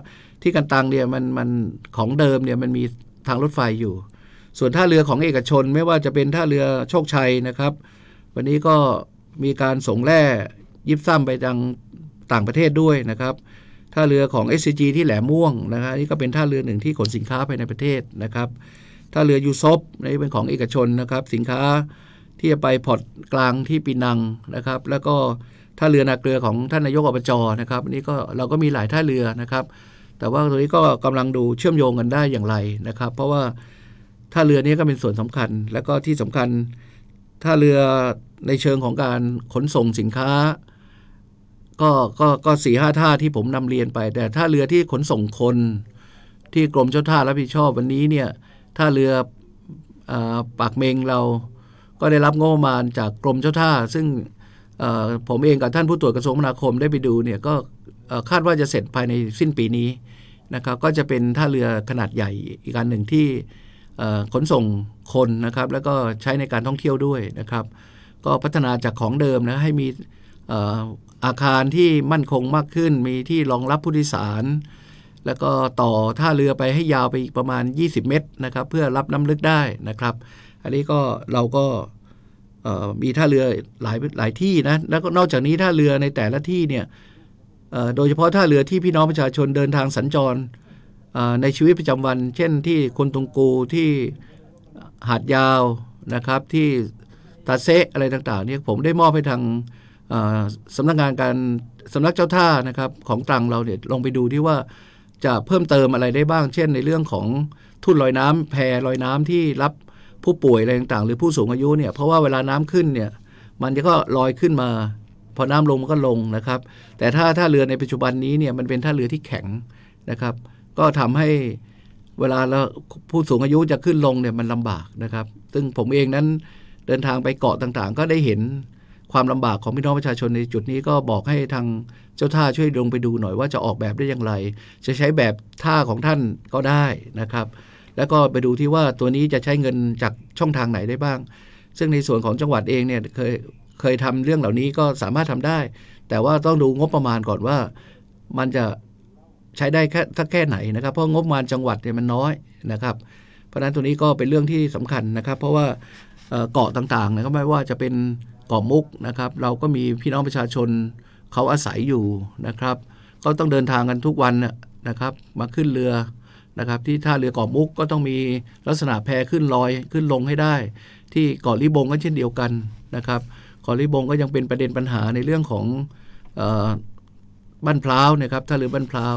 ที่กันตังเนี่ยมันมันของเดิมเนี่ยมันมีทางรถไฟอยู่ ส่วนท่าเรือของเอกชนไม่ว่าจะเป็นท่าเรือโชคชัยนะครับ วันนี้ก็มีการส่งแร่ยิบซ้ำไปยังต่างประเทศด้วยนะครับท่าเรือของ SCG ที่แหลมม่วงนะครับนี่ก็เป็นท่าเรือหนึ่งที่ขนสินค้าไปในประเทศนะครับถ้าเรือยูซบนี่เป็นของเอกชนนะครับ สินค้าที่จะไปพอร์ตกลางที่ปีนังนะครับ แล้วก็ถ้าเรือนาเกลือของท่านนายกอบจนะครับนี่ก็เราก็มีหลายท่าเรือนะครับ แต่ว่าตรงนี้ก็กำลังดูเชื่อมโยงกันได้อย่างไรนะครับ เพราะว่าท่าเรือนี้ก็เป็นส่วนสำคัญ แล้วก็ที่สำคัญ ท่าเรือในเชิงของการขนส่งสินค้า ก็ก็ก็สี่ห้าท่าที่ผมนำเรียนไป แต่ท่าเรือที่ขนส่งคนที่กรมเจ้าท่ารับผิดชอบวันนี้เนี่ยท่าเรืออปากเมงเราก็ได้รับงบประมาณจากกรมเจ้าท่า ซึ่งผมเองกับท่านผู้ตรวจกระทรวงคมนาคมได้ไปดูเนี่ยก็คาดว่าจะเสร็จภายในสิ้นปีนี้นะครับก็จะเป็นท่าเรือขนาดใหญ่อีกการหนึ่งที่ขนส่งคนนะครับ แล้วก็ใช้ในการท่องเที่ยวด้วยนะครับ ก็พัฒนาจากของเดิมนะให้มีอาคารที่มั่นคงมากขึ้นมีที่รองรับผู้โดยสารแล้วก็ต่อท่าเรือไปให้ยาวไปอีกประมาณ 20 เมตรนะครับ เพื่อรับน้ำลึกได้นะครับ อันนี้ก็เราก็มีท่าเรือหลายหลายที่นะแล้วก็นอกจากนี้ท่าเรือในแต่ละที่เนี่ยโดยเฉพาะท่าเรือที่พี่น้องประชาชนเดินทางสัญจร ในชีวิตประจำวัน เช่นที่คนตรงกูที่หาดยาวนะครับที่ตาเซอะไรต่างๆเนี่ยผมได้มอบให้ทางสำนักงานการสำนักเจ้าท่านะครับ ของตรังเราเนี่ยลงไปดูที่ว่าจะเพิ่มเติมอะไรได้บ้างเช่น ในเรื่องของทุ่นลอยน้ำ แพรลอยน้ำที่รับผู้ป่วยอะไรต่างๆ หรือผู้สูงอายุเนี่ยเพราะว่าเวลาน้ำขึ้นเนี่ยมันจะก็ลอยขึ้นมา พอน้ำลงมันก็ลงนะครับ แต่ถ้าท่าเรือในปัจจุบันนี้เนี่ยมันเป็นท่าเรือที่แข็งนะครับ ก็ทำให้เวลาเราผู้สูงอายุจะขึ้นลงเนี่ยมันลำบากนะครับ ซึ่งผมเองนั้นเดินทางไปเกาะต่างๆ ก็ได้เห็นความลำบากของพี่น้องประชาชนในจุดนี้ก็บอกให้ทางจ้าท่าช่วยลงไปดูหน่อยว่า จะออกแบบได้อย่างไร จะใช้แบบท่าของท่านก็ได้นะครับ แล้วก็ไปดูที่ว่าตัวนี้จะใช้เงินจากช่องทางไหนได้บ้าง ซึ่งในส่วนของจังหวัดเองเนี่ยเคยเคยทำเรื่องเหล่านี้ก็สามารถทำได้ แต่ว่าต้องดูงบประมาณก่อนว่ามันจะใช้ได้แค่สักแค่ไหนนะครับ เพราะงบประมาณจังหวัดเนี่ยมันน้อยนะครับ เพราะนั้นตัวนี้ก็เป็นเรื่องที่สำคัญนะครับ เพราะว่าเกาะต่างๆนะครับไม่ว่าจะเป็นเกาะมุกนะครับ เราก็มีพี่น้องประชาชนเขาอาศัยอยู่นะครับ ก็ต้องเดินทางกันทุกวันนะครับ มาขึ้นเรือนะครับที่ท่าเรือเกาะมุกก็ต้องมีลักษณะแพขึ้นลอยขึ้นลงให้ได้ ที่เกาะลิบงก็เช่นเดียวกันนะครับเกาะลิบงก็ยังเป็นประเด็นปัญหาในเรื่องของบ้านพร้าวนะครับท่าเรือบ้านพร้าว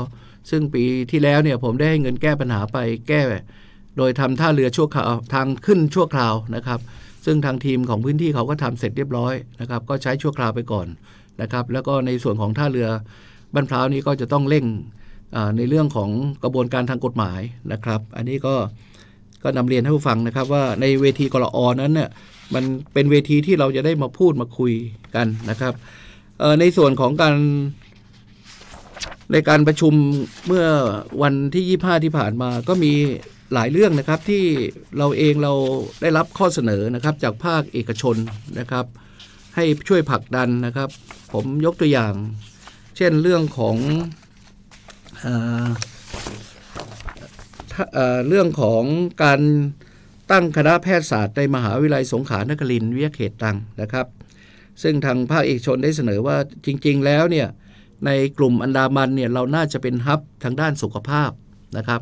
ซึ่งปีที่แล้วเนี่ยผมได้ให้เงินแก้ปัญหาไปแก้โดยทำท่าเรือชั่วคราวทางขึ้นชั่วคราวนะครับซึ่งทางทีมของพื้นที่เขาก็ทำเสร็จเรียบร้อยนะครับ ก็ใช้ชั่วคราวไปก่อนนะครับแล้วก็ในส่วนของท่าเรือบ้านพร้าวนี้ก็จะต้องเร่งในเรื่องของกระบวนการทางกฎหมายนะครับ อันนี้ก็ก็นำเรียนให้ผู้ฟังนะครับ ว่าในเวทีกรออนั้นเนี่ยมันเป็นเวทีที่เราจะได้มาพูดมาคุยกันนะครับในส่วนของการในการประชุมเมื่อวันที่25ที่ผ่านมาก็มีหลายเรื่องนะครับที่เราเองเราได้รับข้อเสนอนะครับจากภาคเอกชนนะครับให้ช่วยผลักดันนะครับผมยกตัวอย่างเช่นเรื่องของเอเอเรื่องของการตั้งคณะแพทยศาสตร์ในมหาวิทยาลัยสงขลานครินทร์วิยาเขตตังนะครับ ซึ่งทางภาคเอกชนได้เสนอว่าจริงๆแล้วเนี่ยในกลุ่มอันดามันเนี่ยเราน่าจะเป็นฮับทางด้านสุขภาพนะครับ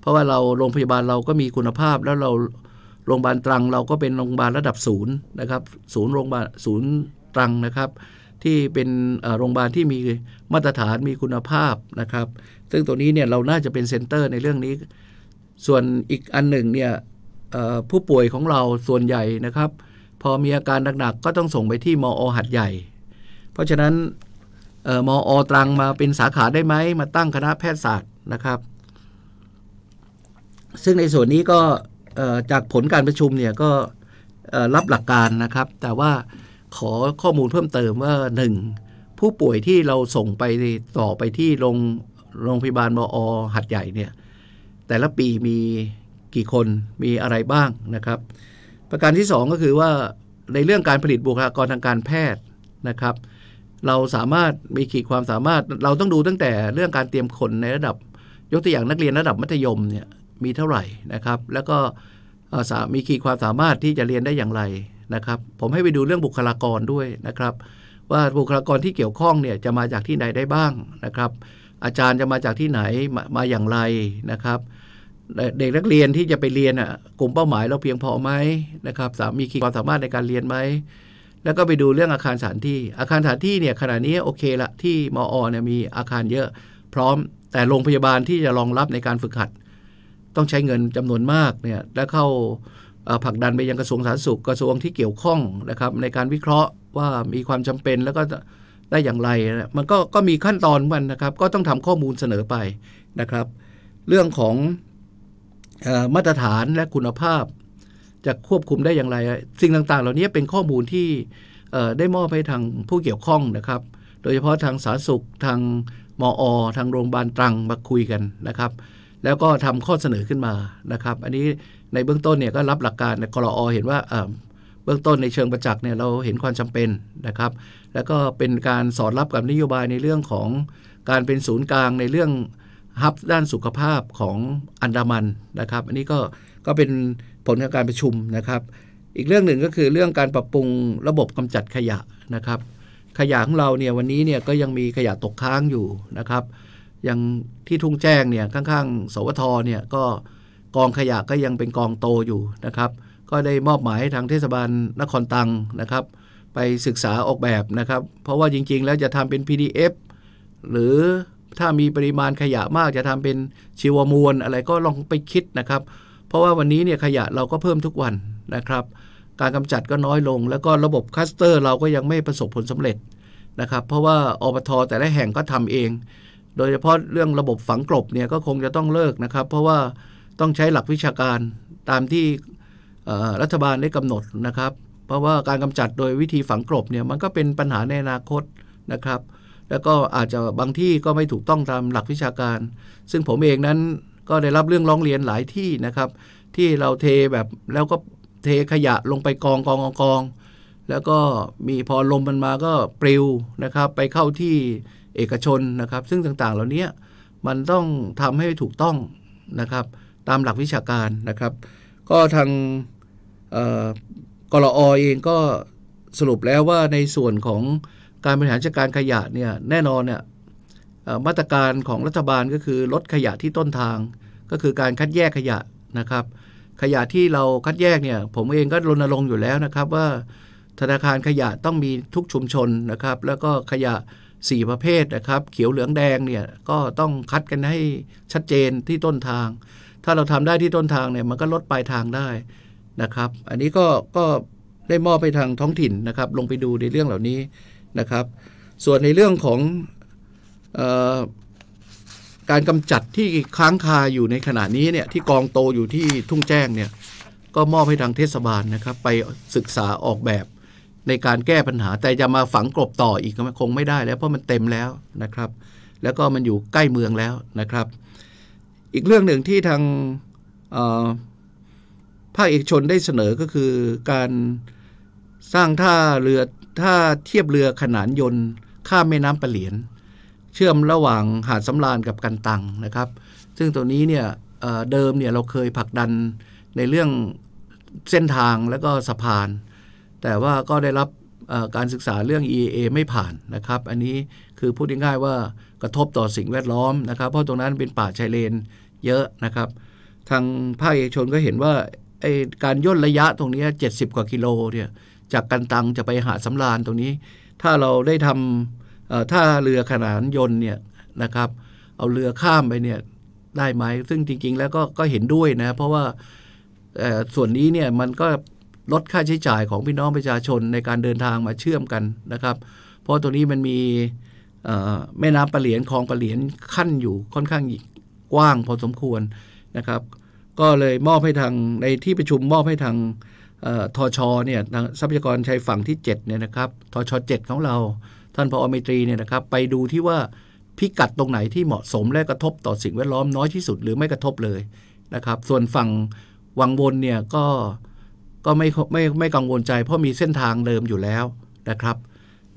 เพราะว่าเราโรงพยาบาลเราก็มีคุณภาพแล้วเราโรงพยาบาลตรังเราก็เป็นโรงพยาบาลระดับศูนย์นะครับศูนย์โรงพยาบาลศูนย์ตรังนะครับที่เป็นโรงพยาบาลที่มีมาตรฐานมีคุณภาพนะครับ ซึ่งตัวนี้เนี่ยเราน่าจะเป็นเซ็นเตอร์ในเรื่องนี้ ส่วนอีกอันหนึ่งเนี่ยผู้ป่วยของเราส่วนใหญ่นะครับ พอมีอาการหนักๆก็ต้องส่งไปที่มอ หัดใหญ่ เพราะฉะนั้นมอ ตรังมาเป็นสาขาได้ไหม มาตั้งคณะแพทยศาสตร์นะครับ ซึ่งในส่วนนี้ก็จากผลการประชุมเนี่ยก็รับหลักการนะครับ แต่ว่าขอข้อมูลเพิ่มเติมว่า 1. ผู้ป่วยที่เราส่งไปต่อไปที่โรงโรงพยาบาลมอหัดใหญ่เนี่ยแต่ละปีมีกี่คนมีอะไรบ้างนะครับ ประการที่ 2 ก็คือว่าในเรื่องการผลิตบุคลากรทางการแพทย์นะครับ เราสามารถมีขีดความสามารถเราต้องดูตั้งแต่เรื่องการเตรียมคนในระดับยกตัวอย่างนักเรียนระดับมัธยมเนี่ยมีเท่าไหร่นะครับ แล้วก็มีขีดความสามารถที่จะเรียนได้อย่างไรนะครับผมให้ไปดูเรื่องบุคลากรด้วยนะครับ ว่าบุคลากรที่เกี่ยวข้องเนี่ยจะมาจากที่ไหนได้บ้างนะครับ อาจารย์จะมาจากที่ไหนมามาอย่างไรนะครับ เด็กนักเรียนที่จะไปเรียนอ่ะกลุ่มเป้าหมายเราเพียงพอไหมนะครับ สามีขีดความสามารถในการเรียนไหมแล้วก็ไปดูเรื่องอาคารสถานที่ อาคารสถานที่เนี่ยขณะนี้โอเคละ ที่มอเนี่ยมีอาคารเยอะ พร้อม แต่โรงพยาบาลที่จะรองรับในการฝึกหัด ต้องใช้เงินจำนวนมากเนี่ย และเข้าผลักดันไปยังกระทรวงสาธารณสุขกระทรวงที่เกี่ยวข้องนะครับ ในการวิเคราะห์ว่ามีความจำเป็นแล้วก็ได้อย่างไรนะมันก็ก็มีขั้นตอนมันนะครับ ก็ต้องทำข้อมูลเสนอไปนะครับ เรื่องของอมาตรฐานและคุณภาพจะควบคุมได้อย่างไร สิ่งต่าง ๆ เหล่านี้เป็นข้อมูลที่ได้มอบให้ทางผู้เกี่ยวข้องนะครับ โดยเฉพาะทางสาธารณสุขทางมออทางโรงพยาบาลตรังมาคุยกันนะครับ แล้วก็ทำข้อเสนอขึ้นมานะครับ อันนี้ในเบื้องต้นเนี่ยก็รับหลักการกรออเห็นว่าเบื้องต้นในเชิงประจักษ์เนี่ยเราเห็นความจำเป็นนะครับ แล้วก็เป็นการสอดรับกับนโยบายในเรื่องของการเป็นศูนย์กลางในเรื่องฮับด้านสุขภาพของอันดามันนะครับ อันนี้ก็ก็เป็นผลของการประชุมนะครับ อีกเรื่องหนึ่งก็คือเรื่องการปรับปรุงระบบกำจัดขยะนะครับ ขยะของเราเนี่ยวันนี้เนี่ยก็ยังมีขยะตกค้างอยู่นะครับยังที่ทุ่งแจ้งเนี่ยข้างๆสวทเนี่ยก็กองขยะก็ยังเป็นกองโตอยู่นะครับ ก็ได้มอบหมายทางเทศบาลนครตังนะครับ ไปศึกษาออกแบบนะครับ เพราะว่าจริงๆแล้วจะทำเป็น PDF หรือถ้ามีปริมาณขยะมากจะทำเป็นชีวมวลอะไรก็ลองไปคิดนะครับ เพราะว่าวันนี้เนี่ยขยะเราก็เพิ่มทุกวันนะครับ การกำจัดก็น้อยลง แล้วก็ระบบคัสเตอร์เราก็ยังไม่ประสบผลสำเร็จนะครับ เพราะว่าอบทแต่ละแห่งก็ทำเอง โดยเฉพาะเรื่องระบบฝังกลบเนี่ยก็คงจะต้องเลิกนะครับ เพราะว่าต้องใช้หลักวิชาการตามที่รัฐบาลได้กำหนดนะครับ เพราะว่าการกำจัดโดยวิธีฝังกลบเนี่ยมันก็เป็นปัญหาในอนาคตนะครับ แล้วก็อาจจะบางที่ก็ไม่ถูกต้องตามหลักวิชาการ ซึ่งผมเองนั้นก็ได้รับเรื่องร้องเรียนหลายที่นะครับ ที่เราเทแบบแล้วก็เทขยะลงไปกองกองกองกอง แล้วก็มีพอลมมันมาก็ปลิวนะครับ ไปเข้าที่เอกชนนะครับ ซึ่งต่างๆ เหล่านี้มันต้องทำให้ถูกต้องนะครับตามหลักวิชาการนะครับ ก็ทางกรออเองก็สรุปแล้วว่าในส่วนของการบริหารจัดการขยะเนี่ยแน่นอนเนี่ยมาตรการของรัฐบาลก็คือลดขยะที่ต้นทาง ก็คือการคัดแยกขยะนะครับ ขยะที่เราคัดแยกเนี่ยผมเองก็รณรงค์อยู่แล้วนะครับ ว่าธนาคารขยะต้องมีทุกชุมชนนะครับ แล้วก็ขยะ 4 ประเภทนะครับ เขียวเหลืองแดงเนี่ยก็ต้องคัดกันให้ชัดเจนที่ต้นทางถ้าเราทำได้ที่ต้นทางเนี่ยมันก็ลดปลายทางได้นะครับ อันนี้ก็ก็ได้มอบไปทางท้องถิ่นนะครับ ลงไปดูในเรื่องเหล่านี้นะครับ ส่วนในเรื่องของออการกำจัดที่ค้างคาอยู่ในขณะนี้เนี่ยที่กองโตอยู่ที่ทุ่งแจ้งเนี่ย ก็มอบให้ทางเทศบาลนะครับ ไปศึกษาออกแบบในการแก้ปัญหา แต่จะมาฝังกลบต่ออีกคงไม่ได้ แล้วเพราะมันเต็มแล้วนะครับ แล้วก็มันอยู่ใกล้เมืองแล้วนะครับอีกเรื่องหนึ่งที่ทางภาคเอกชนได้เสนอก็คือการสร้างท่าเรือท่าเทียบเรือขนานยนต์ ข้ามแม่น้ำปะเหลียน เชื่อมระหว่างหาดสำรานกับกันตังนะครับ ซึ่งตัวนี้เนี่ยเดิมเนี่ยเราเคยผลักดันในเรื่องเส้นทางและก็สะพาน แต่ว่าก็ได้รับการศึกษาเรื่อง EA ไม่ผ่านนะครับ อันนี้คือพูดง่ายๆว่ากระทบต่อสิ่งแวดล้อมนะครับเพราะตรงนั้นเป็นป่าชายเลนเยอะนะครับทางภาคเอกชนก็เห็นว่าไอการย่นระยะตรงนี้ 70 กว่ากิโลเนี่ยจากกันตังจะไปหาสำราญตรงนี้ ถ้าเราได้ทำถ้าเรือขนานยนต์เนี่ยนะครับเอาเรือข้ามไปเนี่ยได้ไหมซึ่งจริงๆ แล้วก็ก็เห็นด้วยนะเพราะว่าส่วนนี้เนี่ยมันก็ลดค่าใช้จ่ายของพี่น้องประชาชนในการเดินทางมาเชื่อมกันนะครับ เพราะตรงนี้มันมีแม่น้ำปลาเหลียนคลองปลาเหลียนขั้นอยู่ค่อนข้างกว้างพอสมควรนะครับ ก็เลยมอบให้ทางในที่ประชุมมอบให้ทางทชเนี่ยทรัพยากรชายฝั่งที่7เนี่ยนะครับ ทช7ของเรา ท่านพอเมตรีเนี่ยนะครับ ไปดูที่ว่าพิกัดตรงไหนที่เหมาะสมและกระทบต่อสิ่งแวดล้อมน้อยที่สุดหรือไม่กระทบเลยนะครับ ส่วนฝั่งวังวนเนี่ยก็ก็ ไม่ไม่ไม่กังวลใจเพราะมีเส้นทางเดิมอยู่แล้วนะครับ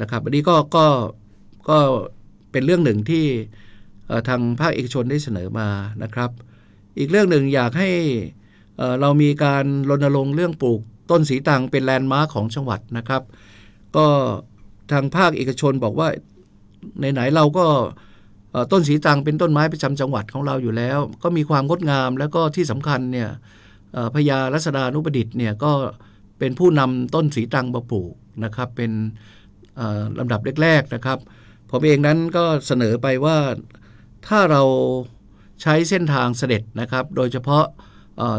นะครับอันนี้ก็ก็ก็เป็นเรื่องหนึ่งที่ทางภาคเอกชนได้เสนอมานะครับ อีกเรื่องหนึ่งอยากให้เรามีการรณรงค์เรื่องปลูก ต้นสีตังเป็นแลนด์มาร์คของจังหวัดนะครับ ก็ทางภาคเอกชนบอกว่าไหนๆเราก็ต้นสีตังเป็นต้นไม้ประจำจังหวัดของเราอยู่แล้ว ก็มีความงดงามแล้วก็ที่สำคัญเนี่ยพญารัศดานุประดิษฐ์เนี่ยก็เป็นผู้นำต้นสีตังมาปลูกนะครับเป็นลำดับแรกๆนะครับผมเองนั้นก็เสนอไปว่าถ้าเราใช้เส้นทางเสด็จนะครับ โดยเฉพาะ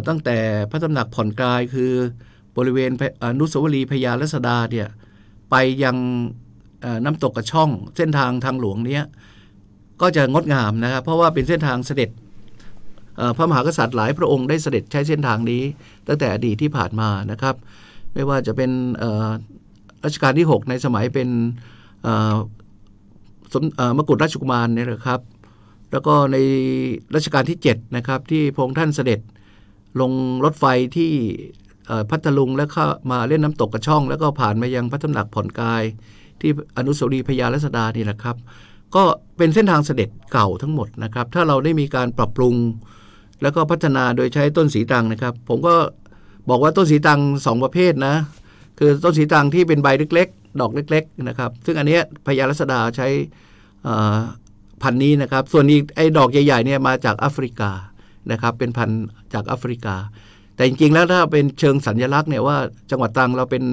ตั้งแต่พระตำหนักผ่อนกายคือบริเวณอนุสาวรีย์พญาลัษดาเนี่ยไปยังน้ำตกกระช่องเส้นทางทางหลวงเนี้ยก็จะงดงามนะครับ เพราะว่าเป็นเส้นทางเสด็จ พระมหากษัตริย์หลายพระองค์ได้เสด็จใช้เส้นทางนี้ ตั้งแต่อดีตที่ผ่านมานะครับ ไม่ว่าจะเป็นรัชกาลที่ 6 ในสมัยเป็นมกุฎราชกุมารเนี่ยนะครับแล้วก็ในรัชกาลที่ 7 นะครับ ที่พงท่านเสด็จลงรถไฟที่พัทลุงแล้วมาเล่นน้ำตกกระช่อง แล้วก็ผ่านมายังพระตำหนักผ่อนกาย ที่อนุสาวรีย์พญาลัษดานี่แหละครับ ก็เป็นเส้นทางเสด็จเก่าทั้งหมดนะครับ ถ้าเราได้มีการปรับปรุงแล้วก็พัฒนาโดยใช้ต้นสีตังนะครับ ผมก็บอกว่าต้นสีตังสองประเภทนะคือต้นสีตังที่เป็นใบเล็กๆ ดอกเล็ก ๆ นะครับ ซึ่งอันนี้พญาลัษดาใช้พันนี้นะครับ ส่วนอีกไอ้ดอกใหญ่ๆเนี่ยมาจากแอฟริกานะครับ เป็นพันธุ์จากแอฟริกา แต่จริงๆแล้วถ้าเป็นเชิงสัญญลักษณ์เนี่ยว่า จังหวัดตังเราเป็น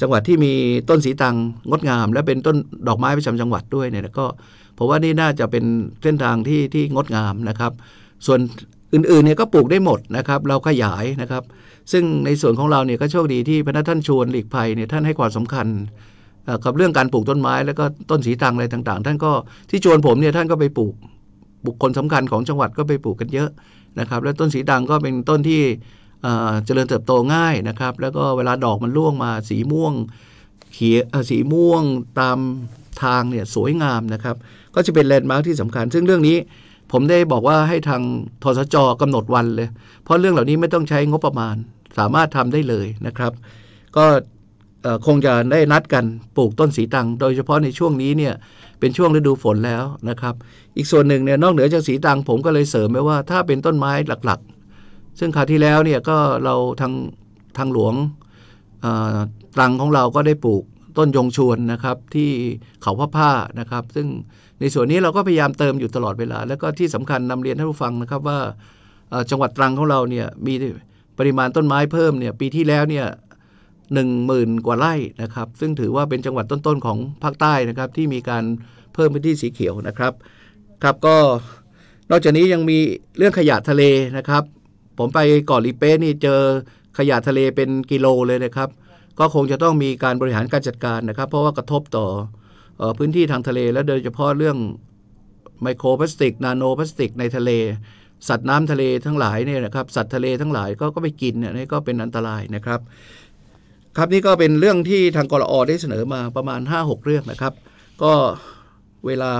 จังหวัดที่มีต้นสีตังงดงาม และเป็นต้นดอกไม้ประจำจังหวัดด้วยเนี่ยก็เพราะว่านี่น่าจะเป็นเส้นทางที่ที่งดงามนะครับ ส่วนอื่นๆเนี่ยก็ปลูกได้หมดนะครับเราขยายนะครับ ซึ่งในส่วนของเราเนี่ยก็โชคดีที่พระนัท่านชวนหลีกภัยเนี่ยท่านให้ความสำคัญกับเรื่องการปลูกต้นไม้แล้วก็ต้นสีตังอะไรต่างๆ ท่านก็ที่ชวนผมเนี่ยท่านก็ไปปลูกบุคคลสำคัญของจังหวัดก็ไปปลูกกันเยอะนะครับ แล้วต้นสีดังก็เป็นต้นที่เจริญเติบโตง่ายนะครับแล้วก็เวลาดอกมันร่วงมาสีม่วงเขียวสีม่วงตามทางเนี่ยสวยงามนะครับ ก็จะเป็นแลนด์มาร์คที่สำคัญ ซึ่งเรื่องนี้ผมได้บอกว่าให้ทางทศจกำหนดวันเลย เพราะเรื่องเหล่านี้ไม่ต้องใช้งบประมาณ สามารถทำได้เลยนะครับก็คงจะได้นัดกันปลูกต้นสีตัง โดยเฉพาะในช่วงนี้เนี่ยเป็นช่วงฤดูฝนแล้วนะครับ อีกส่วนหนึ่งเนี่ยนอกเหนือจากสีตังผมก็เลยเสริมไปว่าถ้าเป็นต้นไม้หลักๆ ซึ่งคราวที่แล้วเนี่ยก็เราทางทางหลวงตรังของเราก็ได้ปลูกต้นยงชวนนะครับที่เขาพระผ้านะครับซึ่งในส่วนนี้เราก็พยายามเติมอยู่ตลอดเวลา แล้วก็ที่สำคัญนำเรียนท่านผู้ฟังนะครับว่าจังหวัดตรังของเราเนี่ยมีปริมาณต้นไม้เพิ่มเนี่ยปีที่แล้วเนี่ย1 0,000 กว่าไร่นะครับ ซึ่งถือว่าเป็นจังหวัดต้นๆของภาคใต้นะครับ ที่มีการเพิ่มพื้นที่สีเขียวนะครับ ครับก็นอกจากนี้ยังมีเรื่องขยะทะเลนะครับ ผมไปเกาะลีเป้นี่เจอขยะทะเลเป็นกิโลเลยนะครับ ก็คงจะต้องมีการบริหารการจัดการนะครับ เพราะว่ากระทบต่ออพื้นที่ทางทะเลและโดยเฉพาะเรื่องไมโครพลาสติก นาโนพลาสติกในทะเล สัตว์น้ำทะเลทั้งหลายเนี่ยนะครับ สัตว์ทะเลทั้งหลายก็ก็ไปกินเนี่ยนี่ก็เป็นอันตรายนะครับครับ นี่ก็เป็นเรื่องที่ทางกรออได้เสนอมาประมาณ 5-6 เรื่องนะครับ ก็เวลา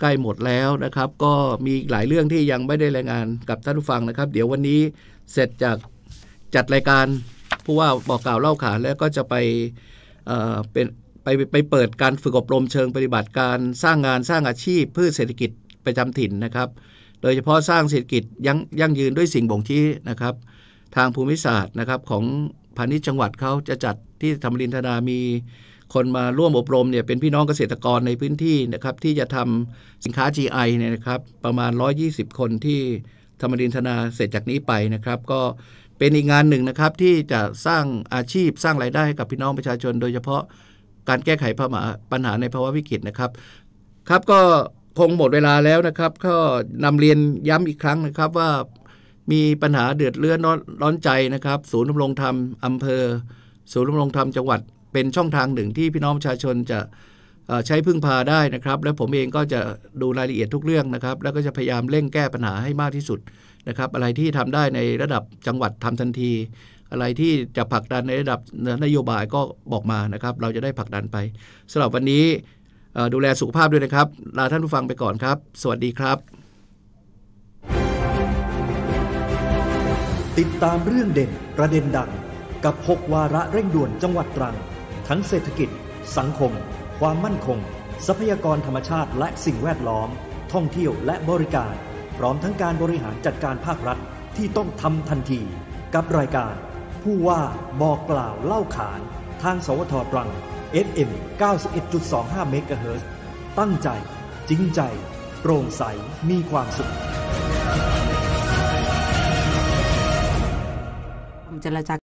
ใกล้หมดแล้วนะครับ ก็มีหลายเรื่องที่ยังไม่ได้รายงานกับท่านผู้ฟังนะครับ เดี๋ยววันนี้เสร็จจากจัดรายการผู้ว่าบอกกล่าวเล่าขานแล้วก็จะไปเเป็นไปไปเปิดการฝึกอบรมเชิง ปฏิบัติการสร้างงานสร้างอาชีพเพื่อเศรษฐกิจประจำถิ่นนะครับ โดยเฉพาะสร้างเศรษฐกิจยั่งยงยืนด้วยสิ่งบ่งชี้นะครับ ทางภูมิศาสตร์นะครับของพาณิชย์จังหวัดเขาจะจัดที่ธรรมรินธนามีคนมาร่วมอบรมเนี่ยเป็นพี่น้องเกษตรกรในพื้นที่นะครับ ที่จะทำสินค้า GI เนี่ยนะครับ ประมาณ 120 คนที่ธรรมรินธนาเสร็จจากนี้ไปนะครับ ก็เป็นอีกงานหนึ่งนะครับที่จะสร้างอาชีพสร้างรายได้ให้กับพี่น้องประชาชน โดยเฉพาะการแก้ไขปัญหาในภาวะวิกฤตนะครับ ครับก็คงหมดเวลาแล้วนะครับ ก็นำเรียนย้ำอีกครั้งนะครับว่ามีปัญหาเดือดเลือดร้อนใจนะครับศูนย์ดำรงธรรมอำเภอศูนย์ดำรงธรรมจังหวัดเป็นช่องทางหนึ่งที่พี่น้องประชาชนจะใช้พึ่งพาได้นะครับ และผมเองก็จะดูรายละเอียดทุกเรื่องนะครับ แล้วก็จะพยายามเร่งแก้ปัญหาให้มากที่สุดนะครับ อะไรที่ทำได้ในระดับจังหวัดทำทันที อะไรที่จะผลักดันในระดับนโยบายก็บอกมานะครับ เราจะได้ผลักดันไปสำหรับวันนี้ดูแลสุขภาพด้วยนะครับลาท่านผู้ฟังไปก่อนครับ สวัสดีครับติดตามเรื่องเด่นประเด็นดังกับ 6 วาระเร่งด่วนจังหวัดตรัง ทั้งเศรษฐกิจ สังคม ความมั่นคง ทรัพยากรธรรมชาติและสิ่งแวดล้อม ท่องเที่ยวและบริการ พร้อมทั้งการบริหารจัดการภาครัฐที่ต้องทำทันที กับรายการ ผู้ว่าบอกกล่าวเล่าขาน ทางสวทตรัง FM 91.25 เมกะเฮิรตตั้งใจจริงใจโปร่งใสมีความสุขจรจา